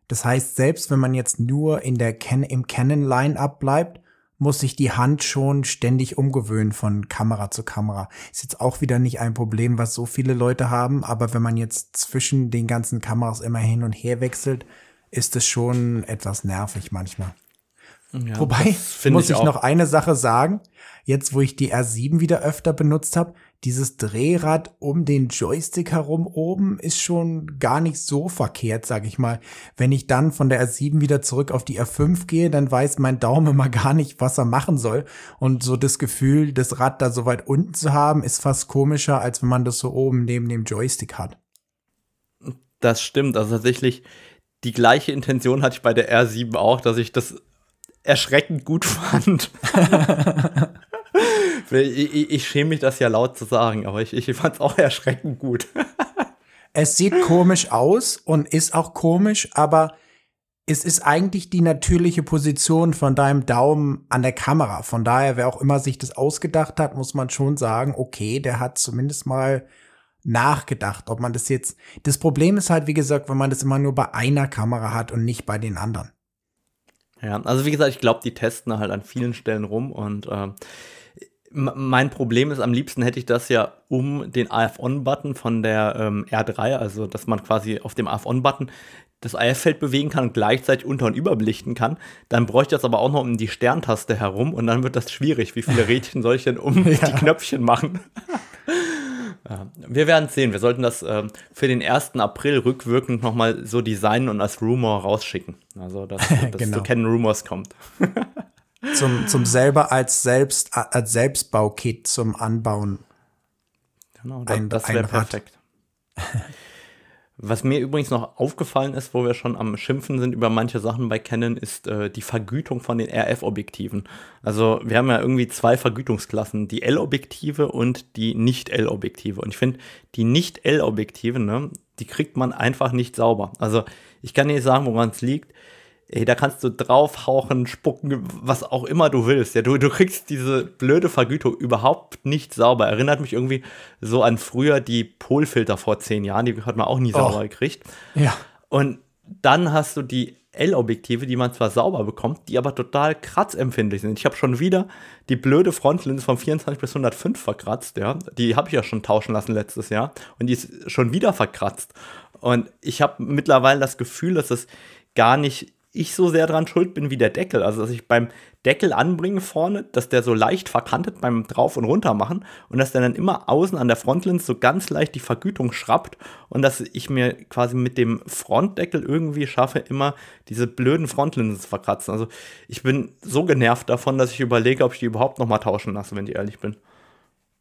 B: Das heißt, selbst wenn man jetzt nur in der Ken im Canon Line-Up bleibt, muss sich die Hand schon ständig umgewöhnen von Kamera zu Kamera. Ist jetzt auch wieder nicht ein Problem, was so viele Leute haben, aber wenn man jetzt zwischen den ganzen Kameras immer hin und her wechselt, ist es schon etwas nervig manchmal. Ja, Wobei, muss ich, ich noch eine Sache sagen, jetzt wo ich die R7 wieder öfter benutzt habe, dieses Drehrad um den Joystick herum oben ist schon gar nicht so verkehrt, sag ich mal. Wenn ich dann von der R7 wieder zurück auf die R5 gehe, dann weiß mein Daumen immer gar nicht, was er machen soll. Und so das Gefühl, das Rad da so weit unten zu haben, ist fast komischer, als wenn man das so oben neben dem Joystick hat.
A: Das stimmt. Also tatsächlich, die gleiche Intention hatte ich bei der R7 auch, dass ich das erschreckend gut fand. ich, ich, schäme mich, das ja laut zu sagen, aber ich, ich fand es auch erschreckend gut.
B: es sieht komisch aus und ist auch komisch, aber es ist eigentlich die natürliche Position von deinem Daumen an der Kamera. Von daher, wer auch immer sich das ausgedacht hat, muss man schon sagen, okay, der hat zumindest mal nachgedacht, ob man das jetzt. Das Problem ist halt, wie gesagt, wenn man das immer nur bei einer Kamera hat und nicht bei
A: den anderen. Ja, also wie gesagt, ich glaube, die testen halt an vielen Stellen rum und äh, mein Problem ist, am liebsten hätte ich das ja um den AF-On-Button von der ähm, R3, also dass man quasi auf dem AF-On-Button das AF-Feld bewegen kann und gleichzeitig unter- und überbelichten kann. Dann bräuchte ich das aber auch noch um die Sterntaste herum und dann wird das schwierig. Wie viele Rädchen soll ich denn um ja. die Knöpfchen machen? ja. Wir werden es sehen. Wir sollten das ähm, für den 1. April rückwirkend nochmal so designen und als Rumor rausschicken. Also, dass, dass genau. zu kennen Rumors kommt
B: zum, zum selber als Selbst, als Selbstbaukit zum Anbauen. Genau, das, ein, das wäre perfekt.
A: Was mir übrigens noch aufgefallen ist, wo wir schon am Schimpfen sind über manche Sachen bei Canon, ist äh, die Vergütung von den RF-Objektiven. Also wir haben ja irgendwie zwei Vergütungsklassen, die L-Objektive und die Nicht-L-Objektive. Und ich finde, die Nicht-L-Objektive, ne, die kriegt man einfach nicht sauber. Also ich kann nicht sagen, woran es liegt ey, da kannst du draufhauchen, spucken, was auch immer du willst. Ja, du, du kriegst diese blöde Vergütung überhaupt nicht sauber. Erinnert mich irgendwie so an früher die Polfilter vor zehn Jahren, die hat man auch nie oh. sauber gekriegt. Ja. Und dann hast du die L-Objektive, die man zwar sauber bekommt, die aber total kratzempfindlich sind. Ich habe schon wieder die blöde Frontlinse von 24 bis 105 verkratzt, ja. Die habe ich ja schon tauschen lassen letztes Jahr und die ist schon wieder verkratzt. Und ich habe mittlerweile das Gefühl, dass es gar nicht ich so sehr dran schuld bin wie der Deckel. Also, dass ich beim Deckel anbringen vorne, dass der so leicht verkantet beim Drauf- und Runtermachen und dass der dann immer außen an der Frontlinse so ganz leicht die Vergütung schrappt und dass ich mir quasi mit dem Frontdeckel irgendwie schaffe, immer diese blöden Frontlinsen zu verkratzen. Also, ich bin so genervt davon, dass ich überlege, ob ich die überhaupt nochmal tauschen lasse, wenn ich ehrlich bin.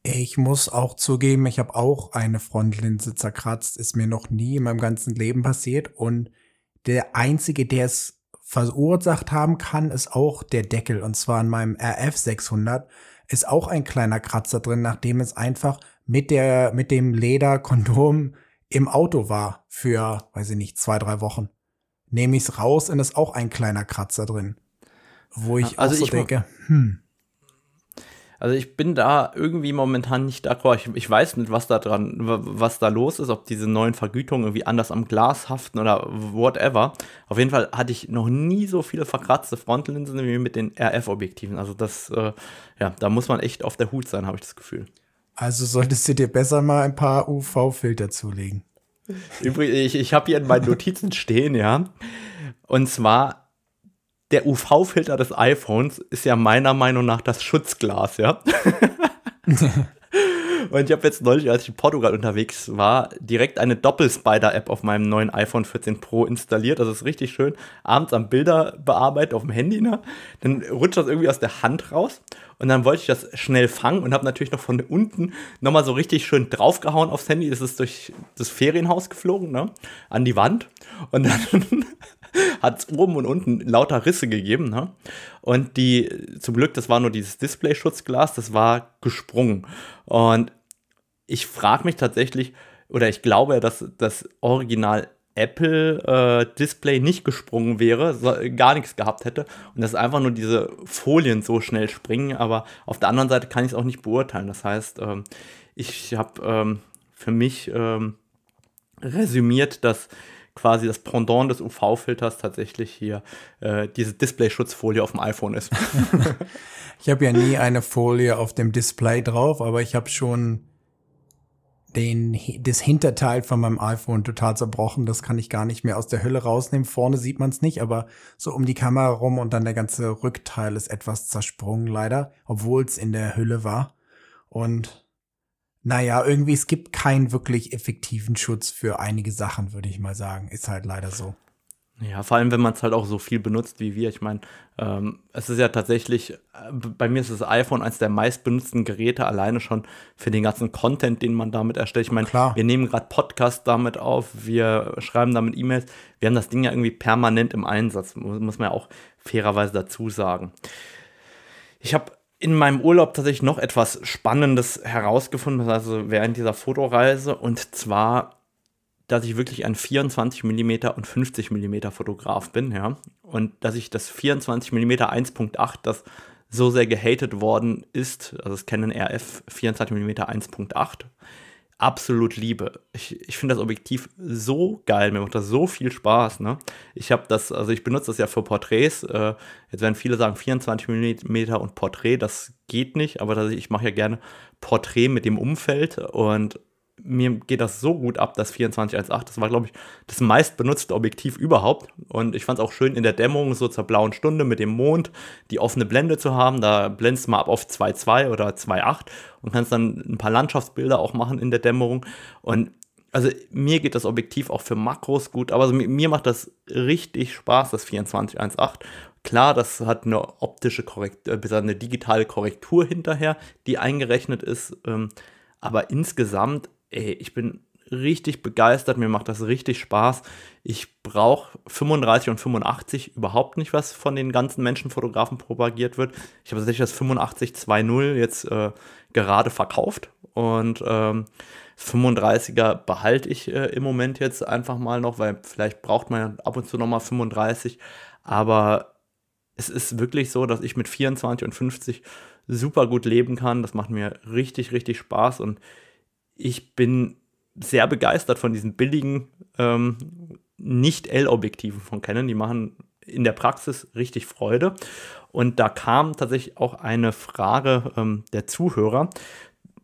B: Ich muss auch zugeben, ich habe auch eine Frontlinse zerkratzt. Ist mir noch nie in meinem ganzen Leben passiert und der einzige, der es verursacht haben kann, ist auch der Deckel. Und zwar in meinem RF 600 ist auch ein kleiner Kratzer drin, nachdem es einfach mit der, mit dem Lederkondom im Auto war für, weiß ich nicht, zwei, drei Wochen. Nehme ich es raus und ist auch ein kleiner Kratzer drin. Wo ich also auch so ich denke, hm.
A: Also ich bin da irgendwie momentan nicht d'accord. Ich, ich, weiß nicht, was da dran, was da los ist, ob diese neuen Vergütungen irgendwie anders am Glas haften oder whatever. Auf jeden Fall hatte ich noch nie so viele verkratzte Frontlinsen wie mit den RF-Objektiven. Also das, äh, ja, da muss man echt auf der Hut sein, habe ich das Gefühl.
B: Also solltest du dir besser mal ein paar UV-Filter
A: zulegen. Übrigens, ich, ich habe hier in meinen Notizen stehen, ja. Und zwar der UV-Filter des iPhones ist ja meiner Meinung nach das Schutzglas, ja. Und ich habe jetzt neulich, als ich in Portugal unterwegs war, direkt eine doppel spider app auf meinem neuen iPhone 14 Pro installiert. Das ist richtig schön. Abends am Bilder bearbeiten auf dem Handy, ne? Dann rutscht das irgendwie aus der Hand raus. Und dann wollte ich das schnell fangen und habe natürlich noch von unten nochmal so richtig schön draufgehauen aufs Handy. Das ist durch das Ferienhaus geflogen, ne? An die Wand. Und dann hat es oben und unten lauter Risse gegeben. Ne? Und die, zum Glück, das war nur dieses Display-Schutzglas, das war gesprungen. Und ich frage mich tatsächlich, oder ich glaube, dass das Original Apple äh, Display nicht gesprungen wäre, so, gar nichts gehabt hätte und dass einfach nur diese Folien so schnell springen. Aber auf der anderen Seite kann ich es auch nicht beurteilen. Das heißt, ähm, ich habe ähm, für mich ähm, resümiert, dass quasi das Pendant des UV-Filters tatsächlich hier äh, diese Display-Schutzfolie auf dem iPhone ist. ich
B: habe ja nie eine Folie auf dem Display drauf, aber ich habe schon den, das Hinterteil von meinem iPhone total zerbrochen. Das kann ich gar nicht mehr aus der Hülle rausnehmen. Vorne sieht man es nicht, aber so um die Kamera rum und dann der ganze Rückteil ist etwas zersprungen, leider, obwohl es in der Hülle war. Und naja, irgendwie, es gibt keinen wirklich effektiven Schutz für einige Sachen, würde ich mal sagen. Ist halt leider so.
A: Ja, vor allem, wenn man es halt auch so viel benutzt wie wir. Ich meine, ähm, es ist ja tatsächlich, äh, bei mir ist das iPhone eines der meistbenutzten Geräte, alleine schon für den ganzen Content, den man damit erstellt. Ich meine, wir nehmen gerade Podcasts damit auf, wir schreiben damit E-Mails. Wir haben das Ding ja irgendwie permanent im Einsatz, muss man ja auch fairerweise dazu sagen. Ich habe in meinem Urlaub tatsächlich noch etwas Spannendes herausgefunden, also während dieser Fotoreise. Und zwar, dass ich wirklich ein 24 mm und 50 mm Fotograf bin, ja. Und dass ich das 24 mm 1.8, das so sehr gehatet worden ist, also das Canon RF 24 mm 1.8, absolut liebe. Ich, ich finde das Objektiv so geil, mir macht das so viel Spaß. Ne? Ich habe das, also ich benutze das ja für Porträts. Äh, jetzt werden viele sagen 24 mm und Porträt, das geht nicht, aber ich mache ja gerne Porträt mit dem Umfeld und mir geht das so gut ab, das 24-1.8. Das war, glaube ich, das meistbenutzte Objektiv überhaupt. Und ich fand es auch schön in der Dämmerung, so zur blauen Stunde mit dem Mond, die offene Blende zu haben. Da blendest du mal ab auf 2.2 oder 2.8 und kannst dann ein paar Landschaftsbilder auch machen in der Dämmerung. Und also mir geht das Objektiv auch für Makros gut, aber also mir macht das richtig Spaß, das 24-1.8. Klar, das hat eine optische Korrektur, äh, eine digitale Korrektur hinterher, die eingerechnet ist. Ähm, aber insgesamt ey, ich bin richtig begeistert, mir macht das richtig Spaß. Ich brauche 35 und 85 überhaupt nicht, was von den ganzen Menschenfotografen propagiert wird. Ich habe tatsächlich das 85 2.0 jetzt äh, gerade verkauft und ähm, 35er behalte ich äh, im Moment jetzt einfach mal noch, weil vielleicht braucht man ab und zu nochmal 35, aber es ist wirklich so, dass ich mit 24 und 50 super gut leben kann. Das macht mir richtig, richtig Spaß und ich bin sehr begeistert von diesen billigen, ähm, nicht L-Objektiven von Canon. Die machen in der Praxis richtig Freude. Und da kam tatsächlich auch eine Frage ähm, der Zuhörer.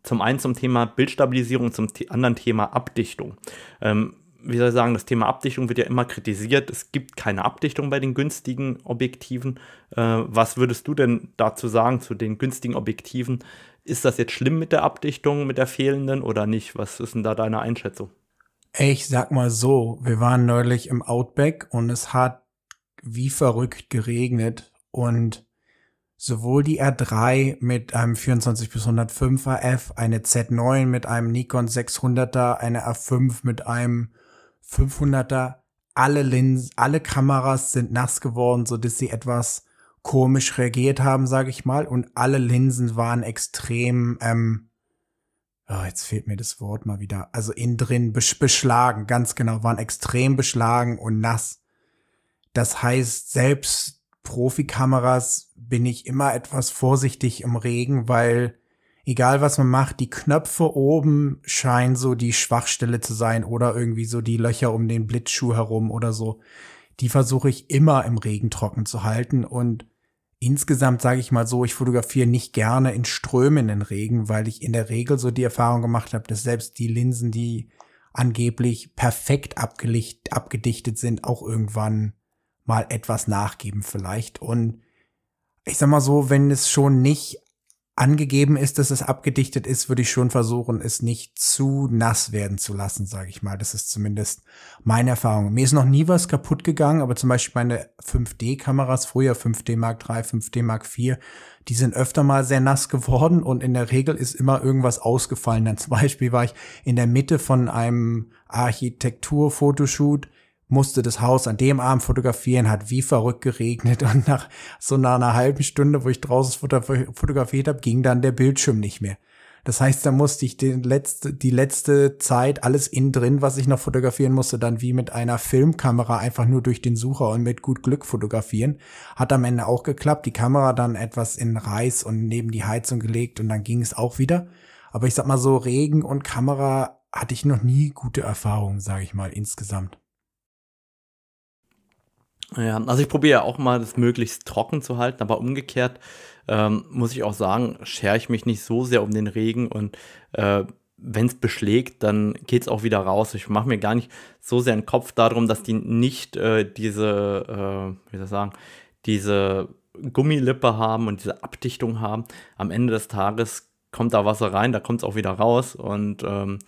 A: Zum einen zum Thema Bildstabilisierung, zum anderen Thema Abdichtung. Ähm, wie soll ich sagen, das Thema Abdichtung wird ja immer kritisiert. Es gibt keine Abdichtung bei den günstigen Objektiven. Äh, was würdest du denn dazu sagen, zu den günstigen Objektiven? Ist das jetzt schlimm mit der Abdichtung, mit der fehlenden oder nicht? Was ist denn da deine Einschätzung?
B: Ich sag mal so, wir waren neulich im Outback und es hat wie verrückt geregnet und sowohl die R3 mit einem 24 bis 105er F, eine Z9 mit einem Nikon 600er, eine R5 mit einem 500er, alle Linsen, alle Kameras sind nass geworden, so dass sie etwas komisch reagiert haben, sage ich mal, und alle Linsen waren extrem, ähm, oh, jetzt fehlt mir das Wort mal wieder, also innen drin besch beschlagen, ganz genau, waren extrem beschlagen und nass. Das heißt, selbst Profikameras bin ich immer etwas vorsichtig im Regen, weil egal was man macht, die Knöpfe oben scheinen so die Schwachstelle zu sein oder irgendwie so die Löcher um den Blitzschuh herum oder so. Die versuche ich immer im Regen trocken zu halten und insgesamt sage ich mal so, ich fotografiere nicht gerne in strömenden Regen, weil ich in der Regel so die Erfahrung gemacht habe, dass selbst die Linsen, die angeblich perfekt abgedichtet sind, auch irgendwann mal etwas nachgeben vielleicht und ich sag mal so, wenn es schon nicht angegeben ist, dass es abgedichtet ist, würde ich schon versuchen, es nicht zu nass werden zu lassen, sage ich mal. Das ist zumindest meine Erfahrung. Mir ist noch nie was kaputt gegangen, aber zum Beispiel meine 5D-Kameras, früher 5D Mark III, 5D Mark IV, die sind öfter mal sehr nass geworden und in der Regel ist immer irgendwas ausgefallen. Dann zum Beispiel war ich in der Mitte von einem Architektur-Fotoshoot, Architekturfotoshoot musste das Haus an dem Abend fotografieren, hat wie verrückt geregnet und nach so nach einer halben Stunde, wo ich draußen fotografiert habe, ging dann der Bildschirm nicht mehr. Das heißt, da musste ich die letzte, die letzte Zeit alles innen drin, was ich noch fotografieren musste, dann wie mit einer Filmkamera einfach nur durch den Sucher und mit gut Glück fotografieren. Hat am Ende auch geklappt. Die Kamera dann etwas in Reis und neben die Heizung gelegt und dann ging es auch wieder. Aber ich sag mal so, Regen und Kamera hatte ich noch nie gute Erfahrungen, sage ich mal, insgesamt.
A: Ja, also ich probiere ja auch mal, das möglichst trocken zu halten, aber umgekehrt ähm, muss ich auch sagen, schere ich mich nicht so sehr um den Regen und äh, wenn es beschlägt, dann geht es auch wieder raus. Ich mache mir gar nicht so sehr einen Kopf darum, dass die nicht äh, diese, äh, wie soll ich sagen, diese Gummilippe haben und diese Abdichtung haben. Am Ende des Tages kommt da Wasser rein, da kommt es auch wieder raus und ähm,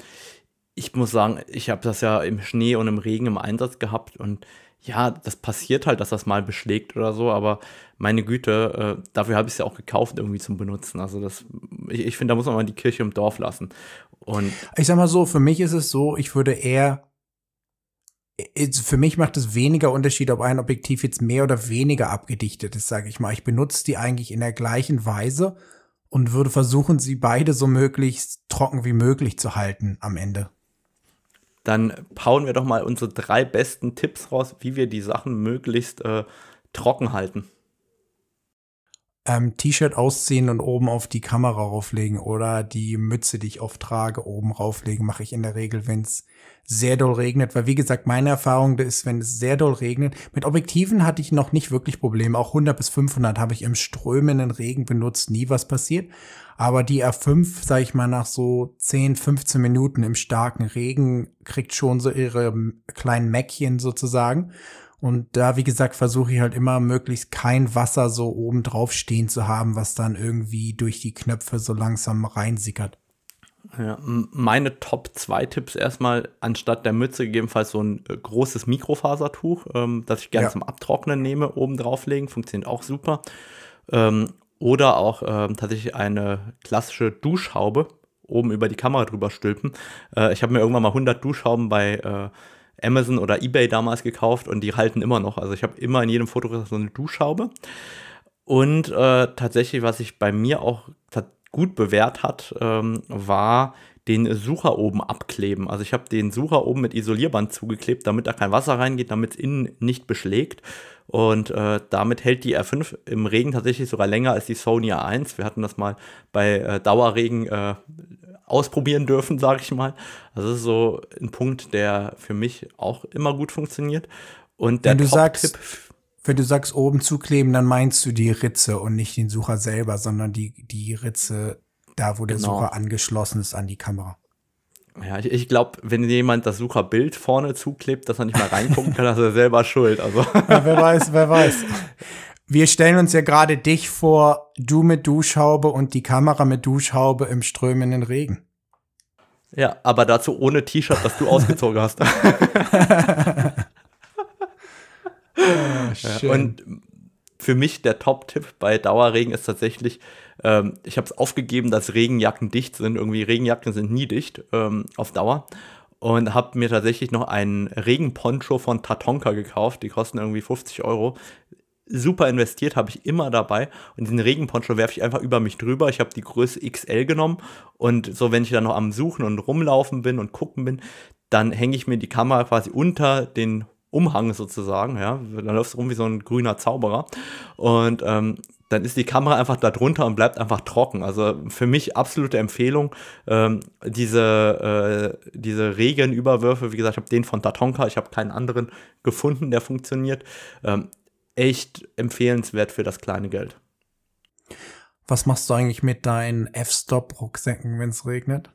A: ich muss sagen, ich habe das ja im Schnee und im Regen im Einsatz gehabt und ja, das passiert halt, dass das mal beschlägt oder so, aber meine Güte, äh, dafür habe ich es ja auch gekauft, irgendwie zum Benutzen. Also das, ich, ich finde, da muss man mal die Kirche im Dorf lassen. Und
B: ich sag mal so, für mich ist es so, ich würde eher für mich macht es weniger Unterschied, ob ein Objektiv jetzt mehr oder weniger abgedichtet ist, sage ich mal. Ich benutze die eigentlich in der gleichen Weise und würde versuchen, sie beide so möglichst trocken wie möglich zu halten am Ende
A: dann hauen wir doch mal unsere drei besten Tipps raus, wie wir die Sachen möglichst äh, trocken halten
B: ähm, T-Shirt ausziehen und oben auf die Kamera rauflegen oder die Mütze, die ich oft trage, oben rauflegen, mache ich in der Regel, wenn es sehr doll regnet. Weil wie gesagt, meine Erfahrung ist, wenn es sehr doll regnet, mit Objektiven hatte ich noch nicht wirklich Probleme. Auch 100 bis 500 habe ich im strömenden Regen benutzt, nie was passiert. Aber die R5, sage ich mal, nach so 10, 15 Minuten im starken Regen kriegt schon so ihre ähm, kleinen Mäckchen sozusagen. Und da, wie gesagt, versuche ich halt immer möglichst kein Wasser so oben drauf stehen zu haben, was dann irgendwie durch die Knöpfe so langsam reinsickert.
A: Ja, meine Top 2 Tipps erstmal, anstatt der Mütze gegebenenfalls so ein äh, großes Mikrofasertuch, ähm, das ich gerne ja. zum Abtrocknen nehme, oben drauflegen, funktioniert auch super. Ähm, oder auch ähm, tatsächlich eine klassische Duschhaube oben über die Kamera drüber stülpen. Äh, ich habe mir irgendwann mal 100 Duschhauben bei äh, Amazon oder eBay damals gekauft und die halten immer noch. Also ich habe immer in jedem Foto so eine Duschhaube. Und äh, tatsächlich, was sich bei mir auch gut bewährt hat, ähm, war den Sucher oben abkleben. Also ich habe den Sucher oben mit Isolierband zugeklebt, damit da kein Wasser reingeht, damit es innen nicht beschlägt. Und äh, damit hält die R5 im Regen tatsächlich sogar länger als die Sony A1. Wir hatten das mal bei äh, Dauerregen äh, ausprobieren dürfen, sage ich mal. Das ist so ein Punkt, der für mich auch immer gut funktioniert. Und der wenn du sagst, wenn du
B: sagst oben zukleben, dann meinst du die Ritze und nicht den Sucher selber, sondern die die Ritze da, wo der genau. Sucher angeschlossen ist an die Kamera.
A: Ja, ich, ich glaube, wenn jemand das Sucherbild vorne zuklebt, dass er nicht mal reingucken kann, ist er selber schuld. Also. Ja, wer weiß, wer weiß.
B: Wir stellen uns ja gerade dich vor, du mit Duschhaube und die Kamera mit Duschhaube im strömenden Regen.
A: Ja, aber dazu ohne T-Shirt, das du ausgezogen hast. oh, und für mich der Top-Tipp bei Dauerregen ist tatsächlich, ähm, ich habe es aufgegeben, dass Regenjacken dicht sind. Irgendwie Regenjacken sind nie dicht ähm, auf Dauer. Und habe mir tatsächlich noch einen Regenponcho von Tatonka gekauft. Die kosten irgendwie 50 Euro super investiert, habe ich immer dabei. Und diesen Regenponcho werfe ich einfach über mich drüber. Ich habe die Größe XL genommen. Und so, wenn ich dann noch am Suchen und Rumlaufen bin und gucken bin, dann hänge ich mir die Kamera quasi unter den Umhang sozusagen. Ja? Dann läufst du rum wie so ein grüner Zauberer. Und ähm, dann ist die Kamera einfach da drunter und bleibt einfach trocken. Also für mich absolute Empfehlung. Ähm, diese, äh, diese Regenüberwürfe, wie gesagt, ich habe den von Tatonka, ich habe keinen anderen gefunden, der funktioniert. Ähm, echt empfehlenswert für das kleine Geld.
B: Was machst du eigentlich mit deinen F-Stop-Rucksäcken, wenn es regnet?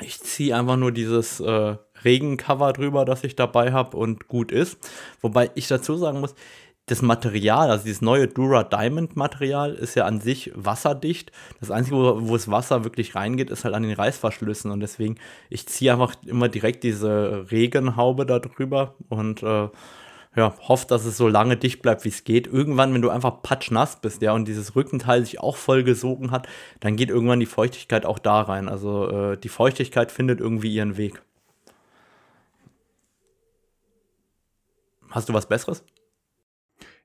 A: Ich ziehe einfach nur dieses äh, Regencover drüber, das ich dabei habe und gut ist. Wobei ich dazu sagen muss, das Material, also dieses neue Dura Diamond Material, ist ja an sich wasserdicht. Das Einzige, wo, das Wasser wirklich reingeht, ist halt an den Reißverschlüssen. Und deswegen, ich ziehe einfach immer direkt diese Regenhaube da drüber und äh, ja, hofft, dass es so lange dicht bleibt, wie es geht. Irgendwann, wenn du einfach patschnass bist, ja, und dieses Rückenteil sich auch vollgesogen hat, dann geht irgendwann die Feuchtigkeit auch da rein. Also äh, die Feuchtigkeit findet irgendwie ihren Weg. Hast du was Besseres?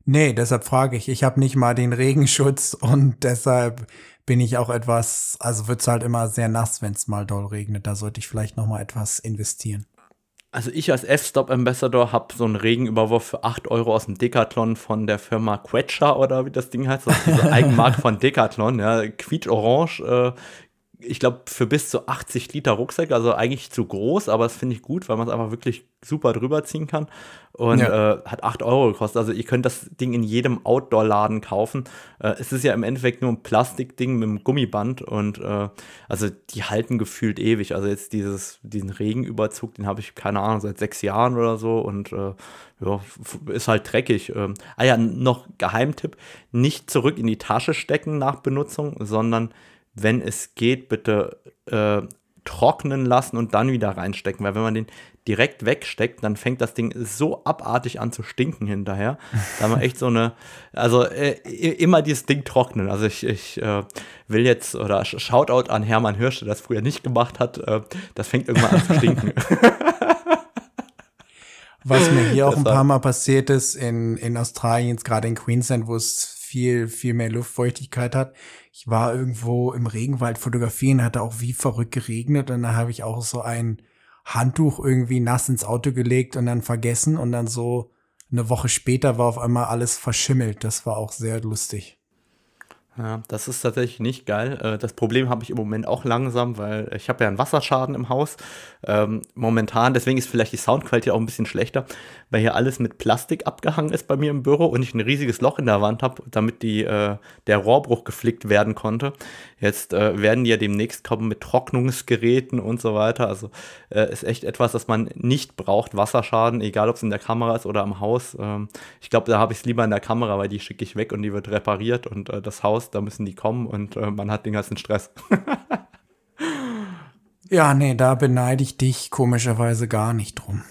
B: Nee, deshalb frage ich. Ich habe nicht mal den Regenschutz und deshalb bin ich auch etwas, also wird es halt immer sehr nass, wenn es mal doll regnet. Da sollte ich vielleicht noch mal etwas investieren.
A: Also ich als f stop Ambassador habe so einen Regenüberwurf für 8 Euro aus dem Decathlon von der Firma Quetscher oder wie das Ding heißt. Das ist diese Eigenmarke von Decathlon, ja, quietschorange, äh, ich glaube, für bis zu 80 Liter Rucksack, also eigentlich zu groß, aber das finde ich gut, weil man es einfach wirklich super drüber ziehen kann. Und ja. äh, hat 8 Euro gekostet. Also ihr könnt das Ding in jedem Outdoor-Laden kaufen. Äh, es ist ja im Endeffekt nur ein Plastikding mit einem Gummiband und äh, also die halten gefühlt ewig. Also jetzt dieses, diesen Regenüberzug, den habe ich, keine Ahnung, seit sechs Jahren oder so und äh, ja, ist halt dreckig. Ähm, ah ja, noch Geheimtipp, nicht zurück in die Tasche stecken nach Benutzung, sondern wenn es geht, bitte äh, trocknen lassen und dann wieder reinstecken, weil wenn man den direkt wegsteckt, dann fängt das Ding so abartig an zu stinken hinterher. Da haben wir echt so eine, also äh, immer dieses Ding trocknen. Also ich, ich äh, will jetzt, oder Shoutout an Hermann Hirsch, der das früher nicht gemacht hat, äh, das fängt irgendwann an zu stinken. Was mir hier auch ein paar
B: Mal passiert ist in, in Australien, jetzt gerade in Queensland, wo es viel, viel mehr Luftfeuchtigkeit hat. Ich war irgendwo im Regenwald fotografieren, hatte auch wie verrückt geregnet und da habe ich auch so ein Handtuch irgendwie nass ins Auto gelegt und dann vergessen und dann so eine Woche später war auf einmal alles verschimmelt. Das war auch sehr lustig.
A: Ja, das ist tatsächlich nicht geil. Äh, das Problem habe ich im Moment auch langsam, weil ich habe ja einen Wasserschaden im Haus. Ähm, momentan, deswegen ist vielleicht die Soundqualität auch ein bisschen schlechter, weil hier alles mit Plastik abgehangen ist bei mir im Büro und ich ein riesiges Loch in der Wand habe, damit die, äh, der Rohrbruch geflickt werden konnte. Jetzt äh, werden ja demnächst kommen mit Trocknungsgeräten und so weiter. Also äh, ist echt etwas, das man nicht braucht. Wasserschaden, egal ob es in der Kamera ist oder am Haus. Ähm, ich glaube, da habe ich es lieber in der Kamera, weil die schicke ich weg und die wird repariert und äh, das Haus, da müssen die kommen und äh, man hat den ganzen Stress.
B: ja, nee, da beneide ich dich komischerweise gar nicht drum.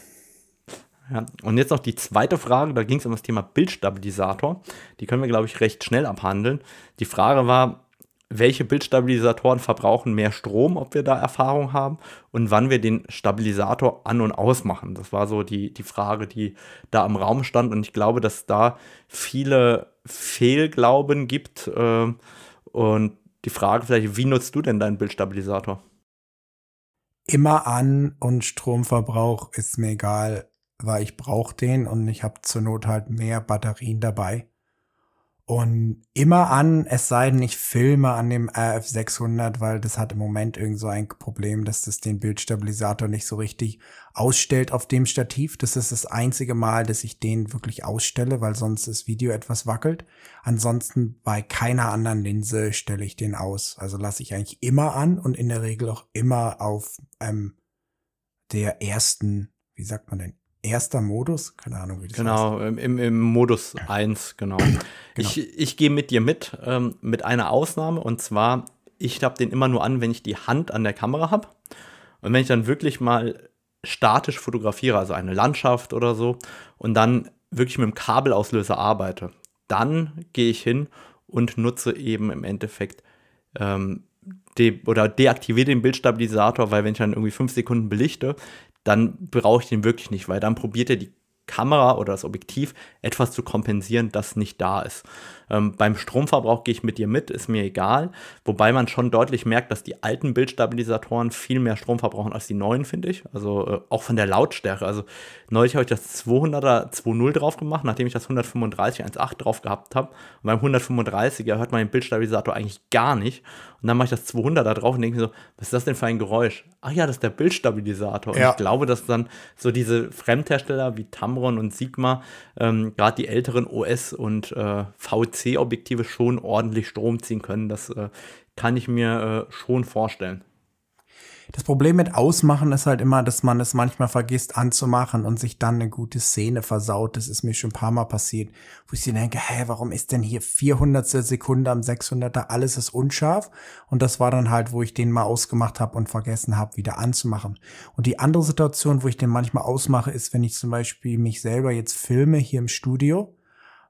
A: Ja, und jetzt noch die zweite Frage, da ging es um das Thema Bildstabilisator. Die können wir, glaube ich, recht schnell abhandeln. Die Frage war, welche Bildstabilisatoren verbrauchen mehr Strom, ob wir da Erfahrung haben und wann wir den Stabilisator an und ausmachen. Das war so die, die Frage, die da im Raum stand und ich glaube, dass da viele Fehlglauben gibt äh, und die Frage vielleicht, wie nutzt du denn deinen Bildstabilisator?
B: Immer an und Stromverbrauch ist mir egal, weil ich brauche den und ich habe zur Not halt mehr Batterien dabei und immer an, es sei denn, ich filme an dem RF600, weil das hat im Moment irgend so ein Problem, dass das den Bildstabilisator nicht so richtig ausstellt auf dem Stativ. Das ist das einzige Mal, dass ich den wirklich ausstelle, weil sonst das Video etwas wackelt. Ansonsten bei keiner anderen Linse stelle ich den aus. Also lasse ich eigentlich immer an und in der Regel auch immer auf ähm, der ersten, wie sagt man denn, erster Modus? Keine
A: Ahnung, wie das Genau, heißt. Im, im Modus 1, genau. genau. Ich, ich gehe mit dir mit, ähm, mit einer Ausnahme und zwar, ich habe den immer nur an, wenn ich die Hand an der Kamera habe. Und wenn ich dann wirklich mal statisch fotografiere, also eine Landschaft oder so, und dann wirklich mit dem Kabelauslöser arbeite, dann gehe ich hin und nutze eben im Endeffekt ähm, de oder deaktiviere den Bildstabilisator, weil wenn ich dann irgendwie fünf Sekunden belichte, dann brauche ich den wirklich nicht, weil dann probiert er die Kamera oder das Objektiv etwas zu kompensieren, das nicht da ist. Ähm, beim Stromverbrauch gehe ich mit dir mit, ist mir egal. Wobei man schon deutlich merkt, dass die alten Bildstabilisatoren viel mehr Strom verbrauchen als die neuen, finde ich. Also äh, auch von der Lautstärke. Also neulich habe ich das 200er 2.0 drauf gemacht, nachdem ich das 135 1.8 drauf gehabt habe. Und beim 135er hört man den Bildstabilisator eigentlich gar nicht. Und dann mache ich das 200er drauf und denke mir so, was ist das denn für ein Geräusch? Ach ja, das ist der Bildstabilisator. Und ja. ich glaube, dass dann so diese Fremdhersteller wie Tamron und Sigma, ähm, gerade die älteren OS und äh, VC C-Objektive schon ordentlich Strom ziehen können. Das äh, kann ich mir äh, schon vorstellen.
B: Das Problem mit Ausmachen ist halt immer, dass man es manchmal vergisst anzumachen und sich dann eine gute Szene versaut. Das ist mir schon ein paar Mal passiert, wo ich denke, hä, warum ist denn hier 400 Sekunde am 600er, alles ist unscharf? Und das war dann halt, wo ich den mal ausgemacht habe und vergessen habe, wieder anzumachen. Und die andere Situation, wo ich den manchmal ausmache, ist, wenn ich zum Beispiel mich selber jetzt filme hier im Studio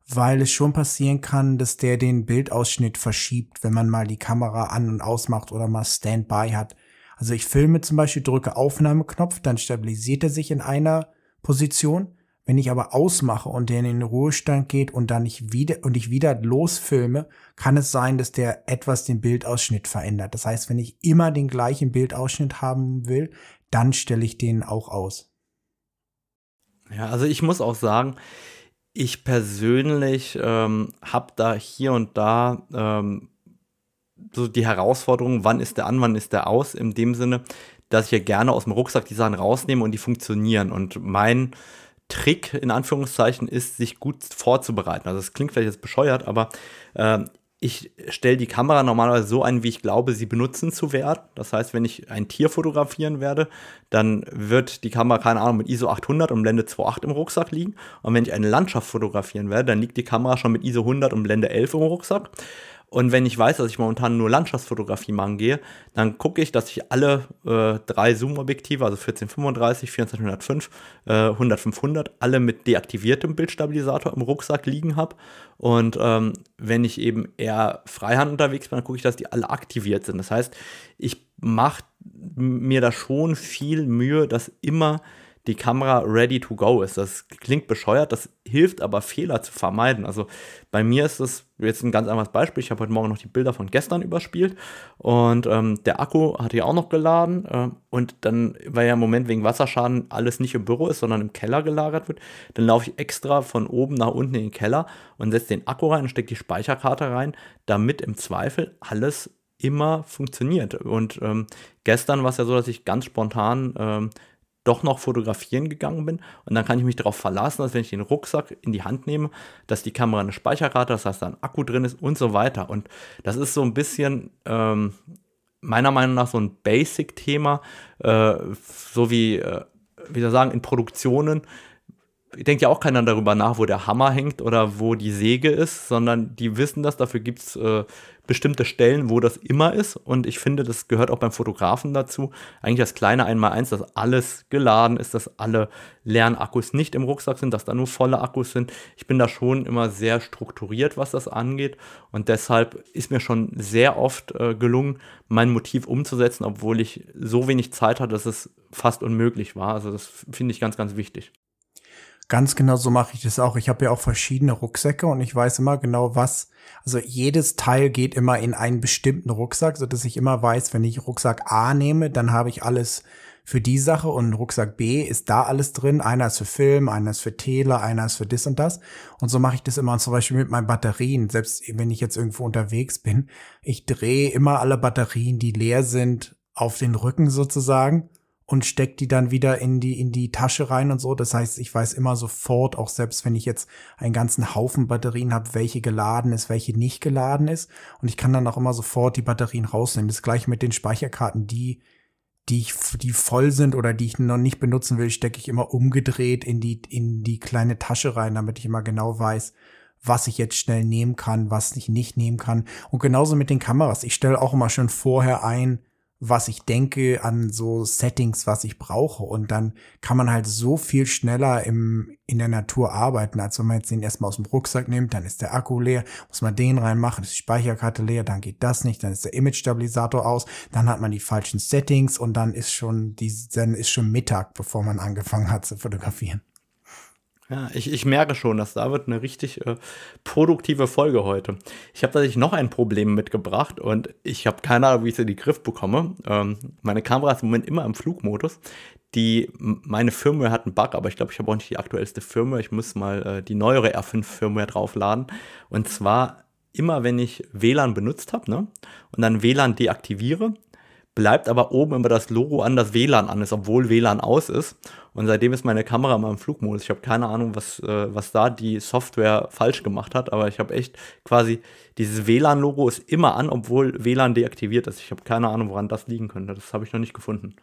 B: weil es schon passieren kann, dass der den Bildausschnitt verschiebt, wenn man mal die Kamera an und ausmacht oder mal Standby hat. Also ich filme zum Beispiel, drücke Aufnahmeknopf, dann stabilisiert er sich in einer Position. Wenn ich aber ausmache und der in den Ruhestand geht und dann ich wieder und ich wieder losfilme, kann es sein, dass der etwas den Bildausschnitt verändert. Das heißt, wenn ich immer den gleichen Bildausschnitt haben will, dann stelle ich den auch
A: aus. Ja, also ich muss auch sagen, ich persönlich ähm, habe da hier und da ähm, so die Herausforderung, wann ist der an, wann ist der aus, in dem Sinne, dass ich ja gerne aus dem Rucksack die Sachen rausnehme und die funktionieren. Und mein Trick in Anführungszeichen ist, sich gut vorzubereiten. Also es klingt vielleicht jetzt bescheuert, aber äh, ich stelle die Kamera normalerweise so ein, wie ich glaube, sie benutzen zu werden. Das heißt, wenn ich ein Tier fotografieren werde, dann wird die Kamera, keine Ahnung, mit ISO 800 und Blende 2.8 im Rucksack liegen. Und wenn ich eine Landschaft fotografieren werde, dann liegt die Kamera schon mit ISO 100 und Blende 11 im Rucksack. Und wenn ich weiß, dass ich momentan nur Landschaftsfotografie machen gehe, dann gucke ich, dass ich alle äh, drei Zoom-Objektive, also 1435, 2405, äh, 100, 500, alle mit deaktiviertem Bildstabilisator im Rucksack liegen habe. Und ähm, wenn ich eben eher freihand unterwegs bin, dann gucke ich, dass die alle aktiviert sind. Das heißt, ich mache mir da schon viel Mühe, dass immer die Kamera ready to go ist. Das klingt bescheuert, das hilft aber Fehler zu vermeiden. Also bei mir ist das jetzt ein ganz einfaches Beispiel. Ich habe heute Morgen noch die Bilder von gestern überspielt und ähm, der Akku hatte ja auch noch geladen ähm, und dann, weil ja im Moment wegen Wasserschaden alles nicht im Büro ist, sondern im Keller gelagert wird, dann laufe ich extra von oben nach unten in den Keller und setze den Akku rein und stecke die Speicherkarte rein, damit im Zweifel alles immer funktioniert. Und ähm, gestern war es ja so, dass ich ganz spontan ähm, doch noch fotografieren gegangen bin. Und dann kann ich mich darauf verlassen, dass wenn ich den Rucksack in die Hand nehme, dass die Kamera eine Speicherkarte, das heißt, da ein Akku drin ist und so weiter. Und das ist so ein bisschen ähm, meiner Meinung nach so ein Basic-Thema, äh, so wie, äh, wie soll sagen, in Produktionen denkt ja auch keiner darüber nach, wo der Hammer hängt oder wo die Säge ist, sondern die wissen das, dafür gibt es äh, bestimmte Stellen, wo das immer ist. Und ich finde, das gehört auch beim Fotografen dazu. Eigentlich das kleine 1x1, dass alles geladen ist, dass alle Lernakkus nicht im Rucksack sind, dass da nur volle Akkus sind. Ich bin da schon immer sehr strukturiert, was das angeht. Und deshalb ist mir schon sehr oft äh, gelungen, mein Motiv umzusetzen, obwohl ich so wenig Zeit hatte, dass es fast unmöglich war. Also das finde ich ganz, ganz wichtig.
B: Ganz genau so mache ich das auch. Ich habe ja auch verschiedene Rucksäcke und ich weiß immer genau, was. Also jedes Teil geht immer in einen bestimmten Rucksack, so dass ich immer weiß, wenn ich Rucksack A nehme, dann habe ich alles für die Sache und Rucksack B ist da alles drin. Einer ist für Film, einer ist für Tele, einer ist für das und das. Und so mache ich das immer und zum Beispiel mit meinen Batterien. Selbst wenn ich jetzt irgendwo unterwegs bin, ich drehe immer alle Batterien, die leer sind, auf den Rücken sozusagen und steckt die dann wieder in die, in die Tasche rein und so. Das heißt, ich weiß immer sofort, auch selbst wenn ich jetzt einen ganzen Haufen Batterien habe, welche geladen ist, welche nicht geladen ist. Und ich kann dann auch immer sofort die Batterien rausnehmen. Das gleiche mit den Speicherkarten, die, die ich, die voll sind oder die ich noch nicht benutzen will, stecke ich immer umgedreht in die, in die kleine Tasche rein, damit ich immer genau weiß, was ich jetzt schnell nehmen kann, was ich nicht nehmen kann. Und genauso mit den Kameras. Ich stelle auch immer schon vorher ein, was ich denke, an so Settings, was ich brauche. Und dann kann man halt so viel schneller im, in der Natur arbeiten, als wenn man jetzt den erstmal aus dem Rucksack nimmt, dann ist der Akku leer, muss man den reinmachen, ist die Speicherkarte leer, dann geht das nicht, dann ist der Image-Stabilisator aus, dann hat man die falschen Settings und dann ist schon die, dann ist schon Mittag, bevor man angefangen hat zu fotografieren.
A: Ja, ich, ich merke schon, dass da wird eine richtig äh, produktive Folge heute. Ich habe tatsächlich noch ein Problem mitgebracht und ich habe keine Ahnung, wie ich es in den Griff bekomme. Ähm, meine Kamera ist im Moment immer im Flugmodus. Die, meine Firmware hat einen Bug, aber ich glaube, ich habe auch nicht die aktuellste Firmware. Ich muss mal äh, die neuere R5-Firmware draufladen. Und zwar immer, wenn ich WLAN benutzt habe ne, und dann WLAN deaktiviere, bleibt aber oben immer das Logo an das WLAN an ist, obwohl WLAN aus ist. Und seitdem ist meine Kamera immer im Flugmodus. Ich habe keine Ahnung, was, äh, was da die Software falsch gemacht hat, aber ich habe echt quasi, dieses WLAN-Logo ist immer an, obwohl WLAN deaktiviert ist. Ich habe keine Ahnung, woran das liegen könnte. Das habe ich noch nicht gefunden.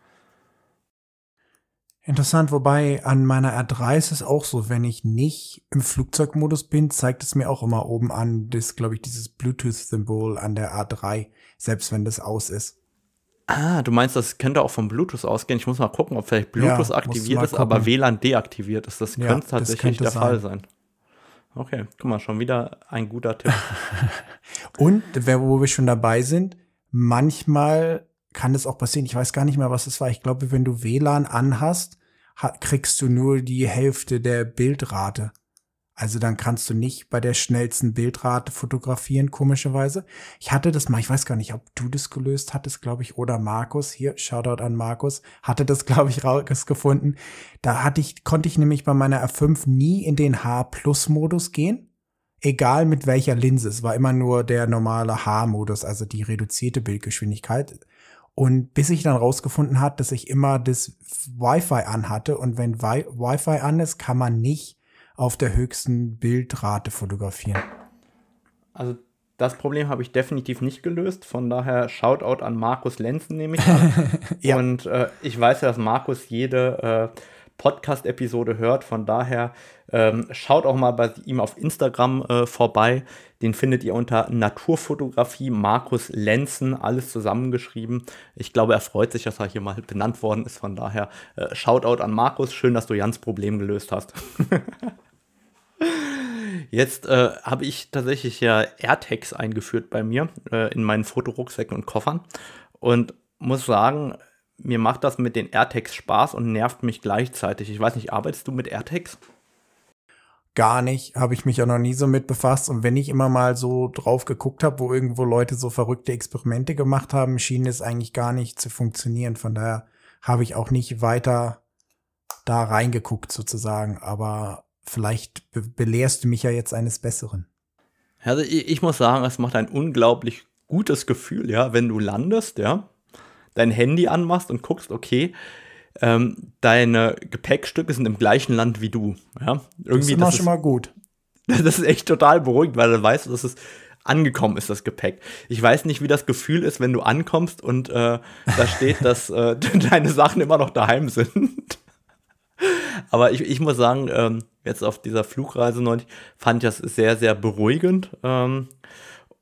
B: Interessant, wobei an meiner R3 ist es auch so, wenn ich nicht im Flugzeugmodus bin, zeigt es mir auch immer oben an, das glaube ich, dieses Bluetooth-Symbol an der A3, selbst wenn das aus
A: ist. Ah, du meinst, das könnte auch vom Bluetooth ausgehen. Ich muss mal gucken, ob vielleicht Bluetooth ja, aktiviert ist, aber WLAN deaktiviert ist. Das ja, könnte tatsächlich das könnte der sein. Fall sein. Okay, guck mal, schon
B: wieder ein guter Tipp. Und wo wir schon dabei sind, manchmal kann es auch passieren. Ich weiß gar nicht mehr, was es war. Ich glaube, wenn du WLAN anhast, kriegst du nur die Hälfte der Bildrate. Also dann kannst du nicht bei der schnellsten Bildrate fotografieren, komischerweise. Ich hatte das mal, ich weiß gar nicht, ob du das gelöst hattest, glaube ich, oder Markus. Hier, Shoutout an Markus, hatte das, glaube ich, rausgefunden. Da hatte ich, konnte ich nämlich bei meiner R5 nie in den H-Plus-Modus gehen. Egal mit welcher Linse. Es war immer nur der normale H-Modus, also die reduzierte Bildgeschwindigkeit. Und bis ich dann rausgefunden hat, dass ich immer das Wi-Fi anhatte. Und wenn Wi-Fi an ist, kann man nicht auf der höchsten Bildrate fotografieren.
A: Also das Problem habe ich definitiv nicht gelöst. Von daher Shoutout an Markus Lenzen nehme ich an. ja. Und äh, ich weiß ja, dass Markus jede äh, Podcast-Episode hört. Von daher ähm, schaut auch mal bei ihm auf Instagram äh, vorbei. Den findet ihr unter Naturfotografie Markus Lenzen, alles zusammengeschrieben. Ich glaube, er freut sich, dass er hier mal benannt worden ist. Von daher äh, Shoutout an Markus. Schön, dass du Jans Problem gelöst hast. Jetzt äh, habe ich tatsächlich ja AirTags eingeführt bei mir äh, in meinen Fotorucksäcken und Koffern und muss sagen, mir macht das mit den AirTags Spaß und nervt mich gleichzeitig. Ich weiß nicht, arbeitest du mit AirTags? Gar nicht,
B: habe ich mich ja noch nie so mit befasst. Und wenn ich immer mal so drauf geguckt habe, wo irgendwo Leute so verrückte Experimente gemacht haben, schien es eigentlich gar nicht zu funktionieren. Von daher habe ich auch nicht weiter da reingeguckt sozusagen. Aber vielleicht be belehrst du mich ja jetzt eines Besseren.
A: Also ich, ich muss sagen, es macht ein unglaublich gutes Gefühl, ja, wenn du landest, ja dein Handy anmachst und guckst, okay, ähm, deine Gepäckstücke sind im gleichen Land wie du. Ja? Irgendwie, das ist immer das schon mal gut. Das ist echt total beruhigend, weil dann weißt du, dass es angekommen ist, das Gepäck. Ich weiß nicht, wie das Gefühl ist, wenn du ankommst und äh, da steht, dass äh, deine Sachen immer noch daheim sind. Aber ich, ich muss sagen, ähm, jetzt auf dieser Flugreise neulich fand ich das sehr, sehr beruhigend. Ähm,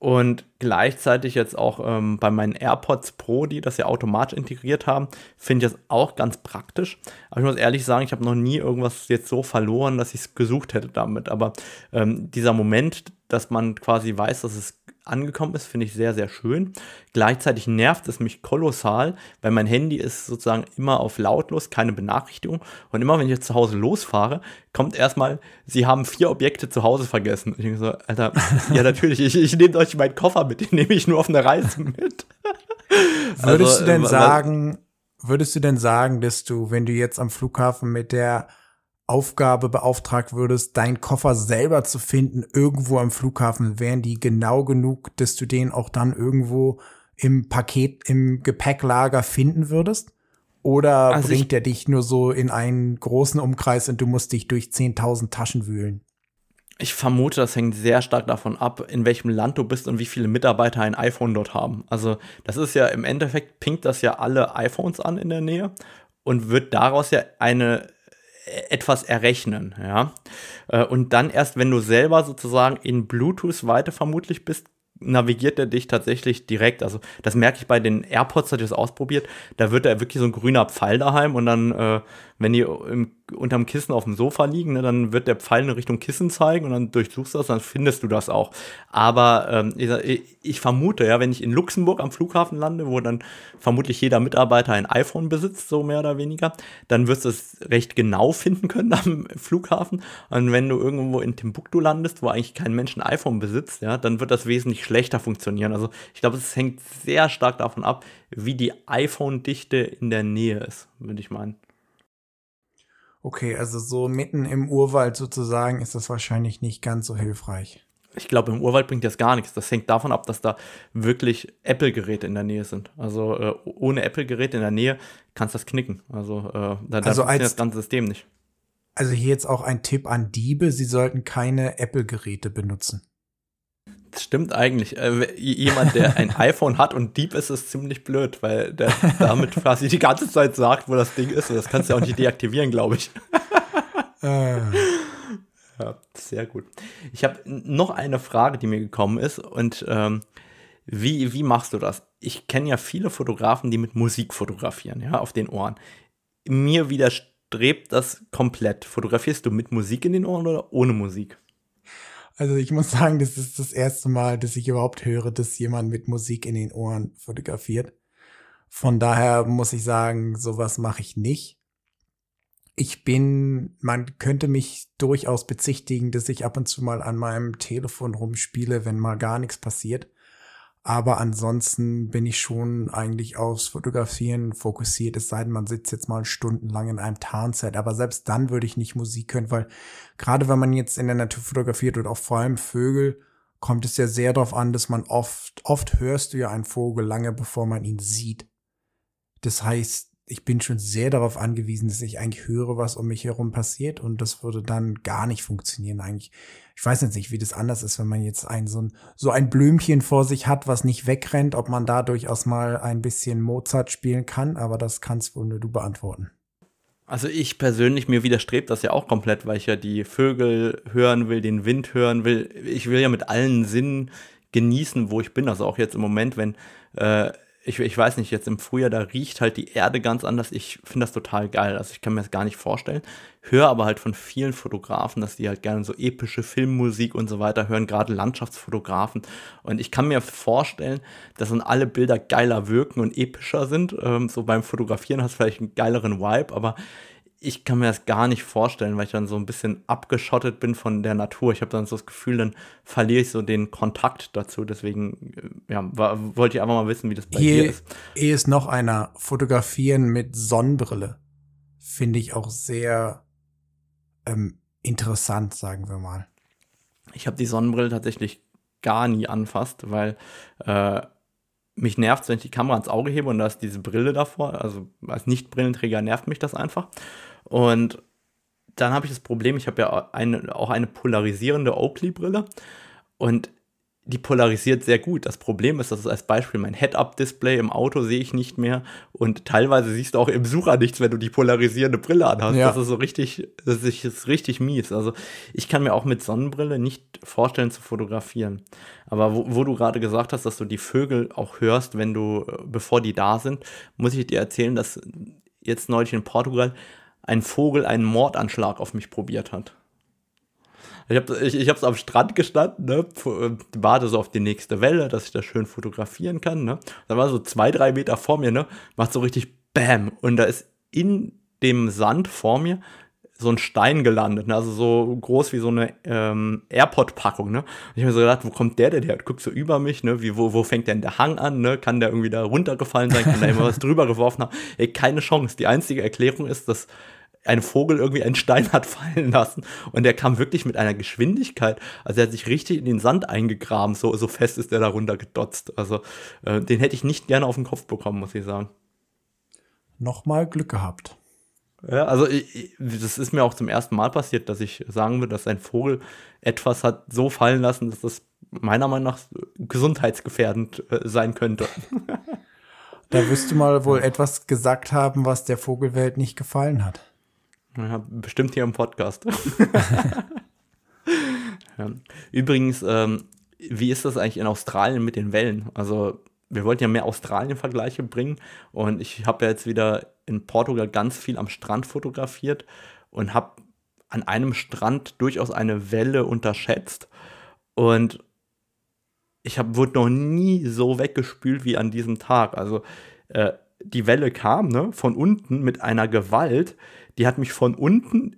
A: und gleichzeitig jetzt auch ähm, bei meinen AirPods Pro, die das ja automatisch integriert haben, finde ich das auch ganz praktisch. Aber ich muss ehrlich sagen, ich habe noch nie irgendwas jetzt so verloren, dass ich es gesucht hätte damit. Aber ähm, dieser Moment, dass man quasi weiß, dass es angekommen ist, finde ich sehr, sehr schön. Gleichzeitig nervt es mich kolossal, weil mein Handy ist sozusagen immer auf lautlos, keine Benachrichtigung. Und immer wenn ich jetzt zu Hause losfahre, kommt erstmal, sie haben vier Objekte zu Hause vergessen. Und ich denke so, Alter, ja natürlich, ich, ich nehme euch meinen Koffer mit, den nehme ich nur auf eine Reise mit. würdest also, du denn äh, sagen,
B: würdest du denn sagen, dass du, wenn du jetzt am Flughafen mit der Aufgabe beauftragt würdest, deinen Koffer selber zu finden, irgendwo am Flughafen, wären die genau genug, dass du den auch dann irgendwo im Paket, im Gepäcklager finden würdest? Oder also bringt er dich nur so in einen großen Umkreis und du musst dich durch 10.000 Taschen wühlen?
A: Ich vermute, das hängt sehr stark davon ab, in welchem Land du bist und wie viele Mitarbeiter ein iPhone dort haben. Also das ist ja im Endeffekt, pinkt das ja alle iPhones an in der Nähe und wird daraus ja eine etwas errechnen, ja. Äh, und dann erst, wenn du selber sozusagen in Bluetooth-Weite vermutlich bist, navigiert er dich tatsächlich direkt. Also das merke ich bei den AirPods, hatte ich das ausprobiert. Da wird er wirklich so ein grüner Pfeil daheim und dann, äh, wenn die im, unterm Kissen auf dem Sofa liegen, ne, dann wird der Pfeil in Richtung Kissen zeigen und dann durchsuchst du das, dann findest du das auch. Aber ähm, ich, ich, vermute, ja, wenn ich in Luxemburg am Flughafen lande, wo dann vermutlich jeder Mitarbeiter ein iPhone besitzt, so mehr oder weniger, dann wirst du es recht genau finden können am Flughafen. Und wenn du irgendwo in Timbuktu landest, wo eigentlich kein Mensch ein iPhone besitzt, ja, dann wird das wesentlich schlechter funktionieren. Also ich glaube, es hängt sehr stark davon ab, wie die iPhone-Dichte in der Nähe ist, würde ich meinen.
B: Okay, also so mitten im Urwald sozusagen ist das wahrscheinlich nicht ganz so hilfreich.
A: Ich glaube, im Urwald bringt das gar nichts. Das hängt davon ab, dass da wirklich Apple-Geräte in der Nähe sind. Also äh, ohne Apple-Geräte in der Nähe kannst du das knicken. Also äh, da, da also als, das ganze System nicht. Also
B: hier jetzt auch ein Tipp an Diebe, sie sollten keine Apple-Geräte benutzen.
A: Das stimmt eigentlich. Äh, jemand, der ein iPhone hat und Dieb ist, ist ziemlich blöd, weil der damit quasi die ganze Zeit sagt, wo das Ding ist. Und das kannst du auch nicht deaktivieren, glaube ich. Ah. ja, sehr gut. Ich habe noch eine Frage, die mir gekommen ist. Und ähm, wie, wie machst du das? Ich kenne ja viele Fotografen, die mit Musik fotografieren, ja, auf den Ohren. Mir widerstrebt das komplett. Fotografierst du mit Musik in den Ohren oder ohne Musik?
B: Also ich muss sagen, das ist das erste Mal, dass ich überhaupt höre, dass jemand mit Musik in den Ohren fotografiert. Von daher muss ich sagen, sowas mache ich nicht. Ich bin, man könnte mich durchaus bezichtigen, dass ich ab und zu mal an meinem Telefon rumspiele, wenn mal gar nichts passiert. Aber ansonsten bin ich schon eigentlich aufs Fotografieren fokussiert, es sei denn, man sitzt jetzt mal stundenlang in einem Tarnset. Aber selbst dann würde ich nicht Musik hören, weil gerade wenn man jetzt in der Natur fotografiert und auch vor allem Vögel, kommt es ja sehr darauf an, dass man oft, oft hörst du ja einen Vogel lange bevor man ihn sieht. Das heißt, ich bin schon sehr darauf angewiesen, dass ich eigentlich höre, was um mich herum passiert und das würde dann gar nicht funktionieren eigentlich. Ich weiß jetzt nicht, wie das anders ist, wenn man jetzt ein so ein, so ein Blümchen vor sich hat, was nicht wegrennt, ob man da durchaus mal ein bisschen Mozart spielen kann, aber das kannst wohl nur du beantworten.
A: Also ich persönlich, mir widerstrebt das ja auch komplett, weil ich ja die Vögel hören will, den Wind hören will. Ich will ja mit allen Sinnen genießen, wo ich bin. Also auch jetzt im Moment, wenn äh, ich, ich weiß nicht, jetzt im Frühjahr, da riecht halt die Erde ganz anders. Ich finde das total geil. Also ich kann mir das gar nicht vorstellen. Höre aber halt von vielen Fotografen, dass die halt gerne so epische Filmmusik und so weiter hören, gerade Landschaftsfotografen. Und ich kann mir vorstellen, dass dann alle Bilder geiler wirken und epischer sind. Ähm, so beim Fotografieren hast du vielleicht einen geileren Vibe, aber ich kann mir das gar nicht vorstellen, weil ich dann so ein bisschen abgeschottet bin von der Natur. Ich habe dann so das Gefühl, dann verliere ich so den Kontakt dazu. Deswegen äh, ja, war, wollte ich einfach mal wissen, wie das bei hier, dir ist.
B: Hier ist noch einer. Fotografieren mit Sonnenbrille finde ich auch sehr ähm, interessant, sagen wir mal.
A: Ich habe die Sonnenbrille tatsächlich gar nie anfasst, weil äh, mich nervt, wenn ich die Kamera ans Auge hebe und da ist diese Brille davor. Also als Nicht-Brillenträger nervt mich das einfach. Und dann habe ich das Problem, ich habe ja eine, auch eine polarisierende Oakley-Brille und die polarisiert sehr gut. Das Problem ist, dass ist als Beispiel mein Head-Up-Display im Auto sehe ich nicht mehr und teilweise siehst du auch im Sucher nichts, wenn du die polarisierende Brille anhast. Ja. Das ist so richtig, das ist richtig mies. Also ich kann mir auch mit Sonnenbrille nicht vorstellen zu fotografieren. Aber wo, wo du gerade gesagt hast, dass du die Vögel auch hörst, wenn du, bevor die da sind, muss ich dir erzählen, dass jetzt neulich in Portugal ein Vogel einen Mordanschlag auf mich probiert hat. Ich habe ich, ich am Strand gestanden, ne? Äh, warte so auf die nächste Welle, dass ich das schön fotografieren kann. Ne? Da war so zwei, drei Meter vor mir, ne? macht so richtig Bäm. Und da ist in dem Sand vor mir so ein Stein gelandet, ne? also so groß wie so eine ähm, AirPod-Packung. Ne? ich habe mir so gedacht, wo kommt der denn her? guck so über mich, ne? wie, wo, wo fängt denn der Hang an? Ne? Kann der irgendwie da runtergefallen sein? Kann da immer was drüber geworfen haben? Ey, keine Chance. Die einzige Erklärung ist, dass ein Vogel irgendwie einen Stein hat fallen lassen und der kam wirklich mit einer Geschwindigkeit, also er hat sich richtig in den Sand eingegraben, so, so fest ist er darunter gedotzt. Also äh, den hätte ich nicht gerne auf den Kopf bekommen, muss ich sagen.
B: Nochmal Glück gehabt.
A: Ja, also ich, das ist mir auch zum ersten Mal passiert, dass ich sagen würde, dass ein Vogel etwas hat so fallen lassen, dass das meiner Meinung nach gesundheitsgefährdend äh, sein könnte.
B: da wirst du mal wohl etwas gesagt haben, was der Vogelwelt nicht gefallen hat.
A: Ja, bestimmt hier im Podcast. ja. Übrigens, ähm, wie ist das eigentlich in Australien mit den Wellen? Also, wir wollten ja mehr Australien-Vergleiche bringen und ich habe ja jetzt wieder in Portugal ganz viel am Strand fotografiert und habe an einem Strand durchaus eine Welle unterschätzt und ich hab, wurde noch nie so weggespült wie an diesem Tag. Also äh, die Welle kam ne, von unten mit einer Gewalt, die hat mich von unten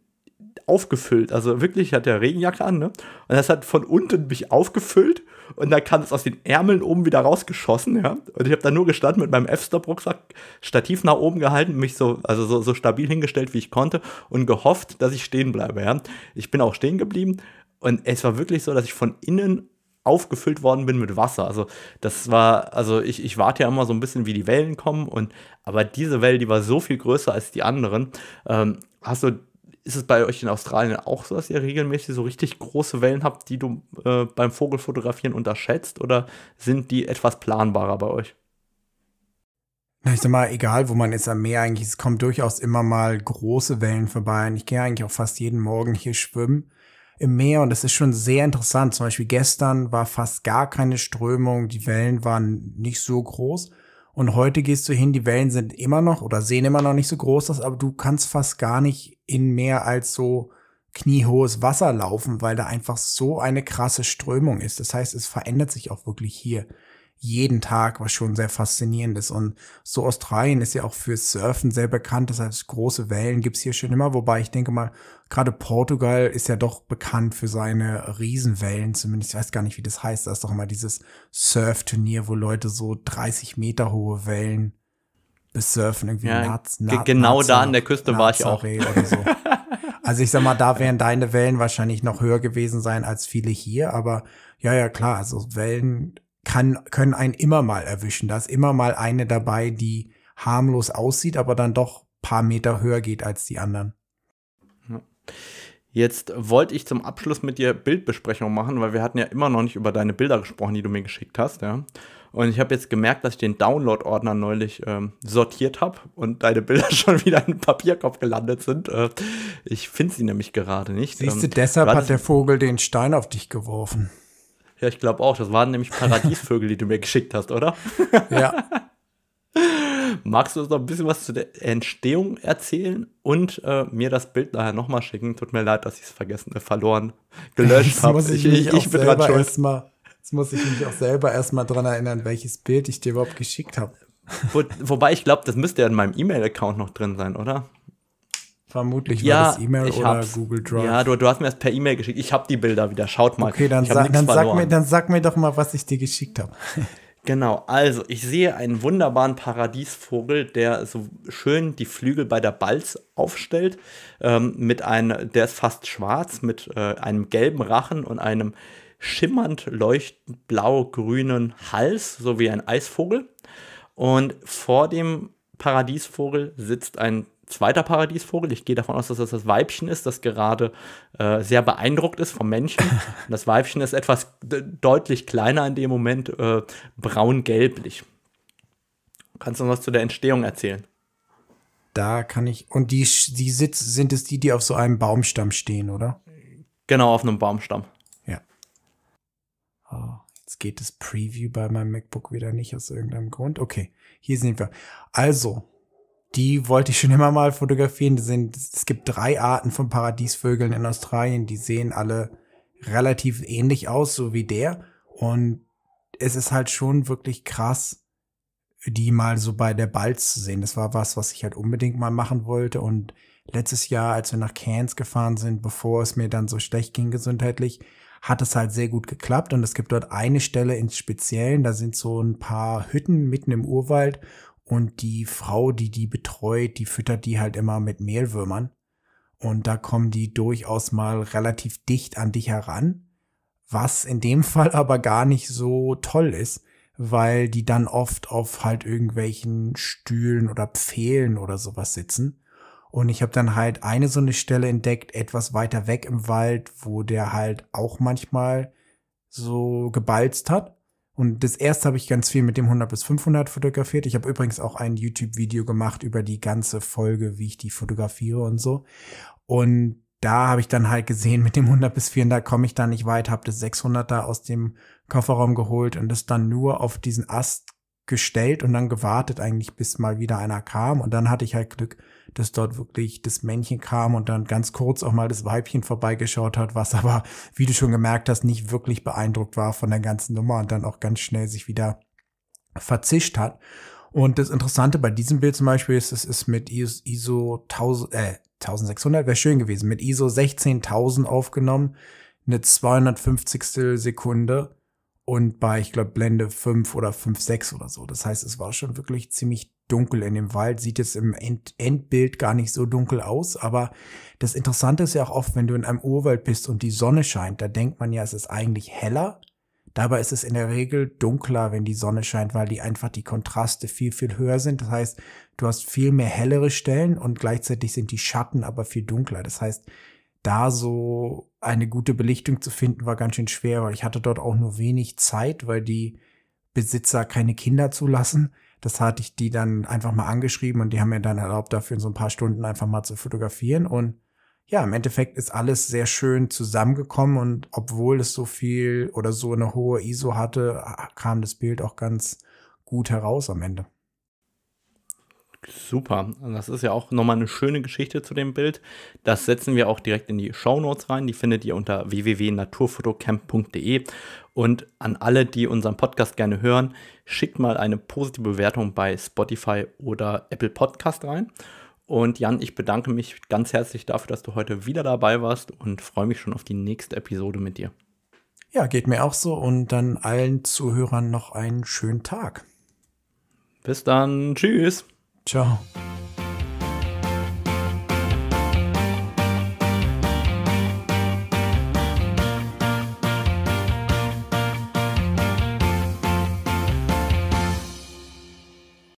A: aufgefüllt. Also wirklich, ich hatte ja Regenjacke an, ne? Und das hat von unten mich aufgefüllt und dann kam es aus den Ärmeln oben wieder rausgeschossen, ja. Und ich habe da nur gestanden mit meinem F-Stop-Rucksack, Stativ nach oben gehalten, mich so, also so, so stabil hingestellt, wie ich konnte und gehofft, dass ich stehen bleibe, ja. Ich bin auch stehen geblieben und es war wirklich so, dass ich von innen aufgefüllt worden bin mit Wasser. Also das war, also ich, ich warte ja immer so ein bisschen, wie die Wellen kommen und aber diese Welle, die war so viel größer als die anderen. Ähm, hast du, ist es bei euch in Australien auch so, dass ihr regelmäßig so richtig große Wellen habt, die du äh, beim Vogelfotografieren unterschätzt oder sind die etwas planbarer bei euch?
B: Na, ich sag mal, egal wo man ist am Meer eigentlich, es kommen durchaus immer mal große Wellen vorbei. Und ich gehe eigentlich auch fast jeden Morgen hier schwimmen im Meer und es ist schon sehr interessant. Zum Beispiel gestern war fast gar keine Strömung, die Wellen waren nicht so groß. Und heute gehst du hin, die Wellen sind immer noch oder sehen immer noch nicht so groß aus, aber du kannst fast gar nicht in mehr als so kniehohes Wasser laufen, weil da einfach so eine krasse Strömung ist. Das heißt, es verändert sich auch wirklich hier jeden Tag, was schon sehr faszinierend ist. Und so Australien ist ja auch für Surfen sehr bekannt. Das heißt, große Wellen gibt's hier schon immer. Wobei ich denke mal, gerade Portugal ist ja doch bekannt für seine Riesenwellen. Zumindest, ich weiß gar nicht, wie das heißt. Da ist doch immer dieses Surfturnier, wo Leute so 30 Meter hohe Wellen besurfen. Irgendwie ja, Naz, Naz, genau Naz, da an der Küste Naz, war ich auch. So. also ich sag mal, da wären deine Wellen wahrscheinlich noch höher gewesen sein als viele hier. Aber ja, ja, klar. Also Wellen kann, können einen immer mal erwischen. Da ist immer mal eine dabei, die harmlos aussieht, aber dann doch paar Meter höher geht als die anderen.
A: Jetzt wollte ich zum Abschluss mit dir Bildbesprechung machen, weil wir hatten ja immer noch nicht über deine Bilder gesprochen, die du mir geschickt hast. Ja? Und ich habe jetzt gemerkt, dass ich den Download-Ordner neulich ähm, sortiert habe und deine Bilder schon wieder in den Papierkopf gelandet sind. Äh, ich finde sie nämlich gerade nicht. Siehst du, deshalb hat der
B: Vogel den Stein auf dich geworfen.
A: Ja, ich glaube auch. Das waren nämlich Paradiesvögel, die du mir geschickt hast, oder? ja. Magst du uns noch ein bisschen was zu der Entstehung erzählen und äh, mir das Bild nachher nochmal schicken? Tut mir leid, dass ich es vergessen, äh, verloren, gelöscht habe. Ich, ich, ich, bin gerade schuld.
B: Erstmal, jetzt muss ich mich auch selber erstmal dran erinnern, welches Bild ich dir überhaupt geschickt habe.
A: Wo, wobei ich glaube, das müsste ja in meinem E-Mail-Account noch drin sein, oder?
B: Vermutlich war ja, das E-Mail oder hab's. Google Drive. Ja,
A: du, du hast mir das per E-Mail geschickt. Ich habe die Bilder wieder. Schaut mal. Okay, dann, sa dann, sag mir,
B: dann sag mir doch mal, was ich dir geschickt habe.
A: Genau, also ich sehe einen wunderbaren Paradiesvogel, der so schön die Flügel bei der Balz aufstellt. Ähm, mit einem, der ist fast schwarz, mit äh, einem gelben Rachen und einem schimmernd leuchtend blau-grünen Hals, so wie ein Eisvogel. Und vor dem Paradiesvogel sitzt ein zweiter Paradiesvogel. Ich gehe davon aus, dass das das Weibchen ist, das gerade äh, sehr beeindruckt ist vom Menschen. Und das Weibchen ist etwas deutlich kleiner in dem Moment, äh, braun-gelblich. Kannst du noch was zu der Entstehung erzählen?
B: Da kann ich. Und die, die sitz, sind es die, die auf so einem Baumstamm stehen, oder?
A: Genau, auf einem Baumstamm. Ja.
B: Oh, jetzt geht das Preview bei meinem MacBook wieder nicht aus irgendeinem Grund. Okay, hier sind wir. Also, die wollte ich schon immer mal fotografieren. Die sind, es gibt drei Arten von Paradiesvögeln in Australien. Die sehen alle relativ ähnlich aus, so wie der. Und es ist halt schon wirklich krass, die mal so bei der Balz zu sehen. Das war was, was ich halt unbedingt mal machen wollte. Und letztes Jahr, als wir nach Cairns gefahren sind, bevor es mir dann so schlecht ging gesundheitlich, hat es halt sehr gut geklappt und es gibt dort eine Stelle ins Speziellen, da sind so ein paar Hütten mitten im Urwald und die Frau, die die betreut, die füttert die halt immer mit Mehlwürmern. Und da kommen die durchaus mal relativ dicht an dich heran. Was in dem Fall aber gar nicht so toll ist, weil die dann oft auf halt irgendwelchen Stühlen oder Pfählen oder sowas sitzen. Und ich habe dann halt eine so eine Stelle entdeckt, etwas weiter weg im Wald, wo der halt auch manchmal so gebalzt hat. Und das erste habe ich ganz viel mit dem 100 bis 500 fotografiert. Ich habe übrigens auch ein YouTube-Video gemacht über die ganze Folge, wie ich die fotografiere und so. Und da habe ich dann halt gesehen, mit dem 100 bis 400 komme ich da nicht weit, habe das 600er aus dem Kofferraum geholt und das dann nur auf diesen Ast gestellt und dann gewartet eigentlich, bis mal wieder einer kam. Und dann hatte ich halt Glück, dass dort wirklich das Männchen kam und dann ganz kurz auch mal das Weibchen vorbeigeschaut hat, was aber, wie du schon gemerkt hast, nicht wirklich beeindruckt war von der ganzen Nummer und dann auch ganz schnell sich wieder verzischt hat. Und das Interessante bei diesem Bild zum Beispiel ist, es ist mit ISO 1000, äh, 1600 wäre schön gewesen, mit ISO 16000 aufgenommen, eine 250. Sekunde und bei, ich glaube, Blende 5 oder 5,6 oder so. Das heißt, es war schon wirklich ziemlich dunkel in dem Wald. Sieht jetzt im End Endbild gar nicht so dunkel aus, aber das Interessante ist ja auch oft, wenn du in einem Urwald bist und die Sonne scheint, da denkt man ja, es ist eigentlich heller. Dabei ist es in der Regel dunkler, wenn die Sonne scheint, weil die einfach die Kontraste viel, viel höher sind. Das heißt, du hast viel mehr hellere Stellen und gleichzeitig sind die Schatten aber viel dunkler. Das heißt, da so eine gute Belichtung zu finden, war ganz schön schwer, weil ich hatte dort auch nur wenig Zeit, weil die Besitzer keine Kinder zulassen. Das hatte ich die dann einfach mal angeschrieben und die haben mir dann erlaubt, dafür in so ein paar Stunden einfach mal zu fotografieren. Und ja, im Endeffekt ist alles sehr schön zusammengekommen und obwohl es so viel oder so eine hohe ISO hatte, kam das Bild auch ganz gut heraus am Ende.
A: Super. Das ist ja auch nochmal eine schöne Geschichte zu dem Bild. Das setzen wir auch direkt in die Show Notes rein. Die findet ihr unter www.naturfotocamp.de. Und an alle, die unseren Podcast gerne hören, schickt mal eine positive Bewertung bei Spotify oder Apple Podcast rein. Und Jan, ich bedanke mich ganz herzlich dafür, dass du heute wieder dabei warst und freue mich schon auf die nächste Episode mit dir.
B: Ja, geht mir auch so und dann allen Zuhörern noch einen schönen Tag.
A: Bis dann.
B: Tschüss. Ciao.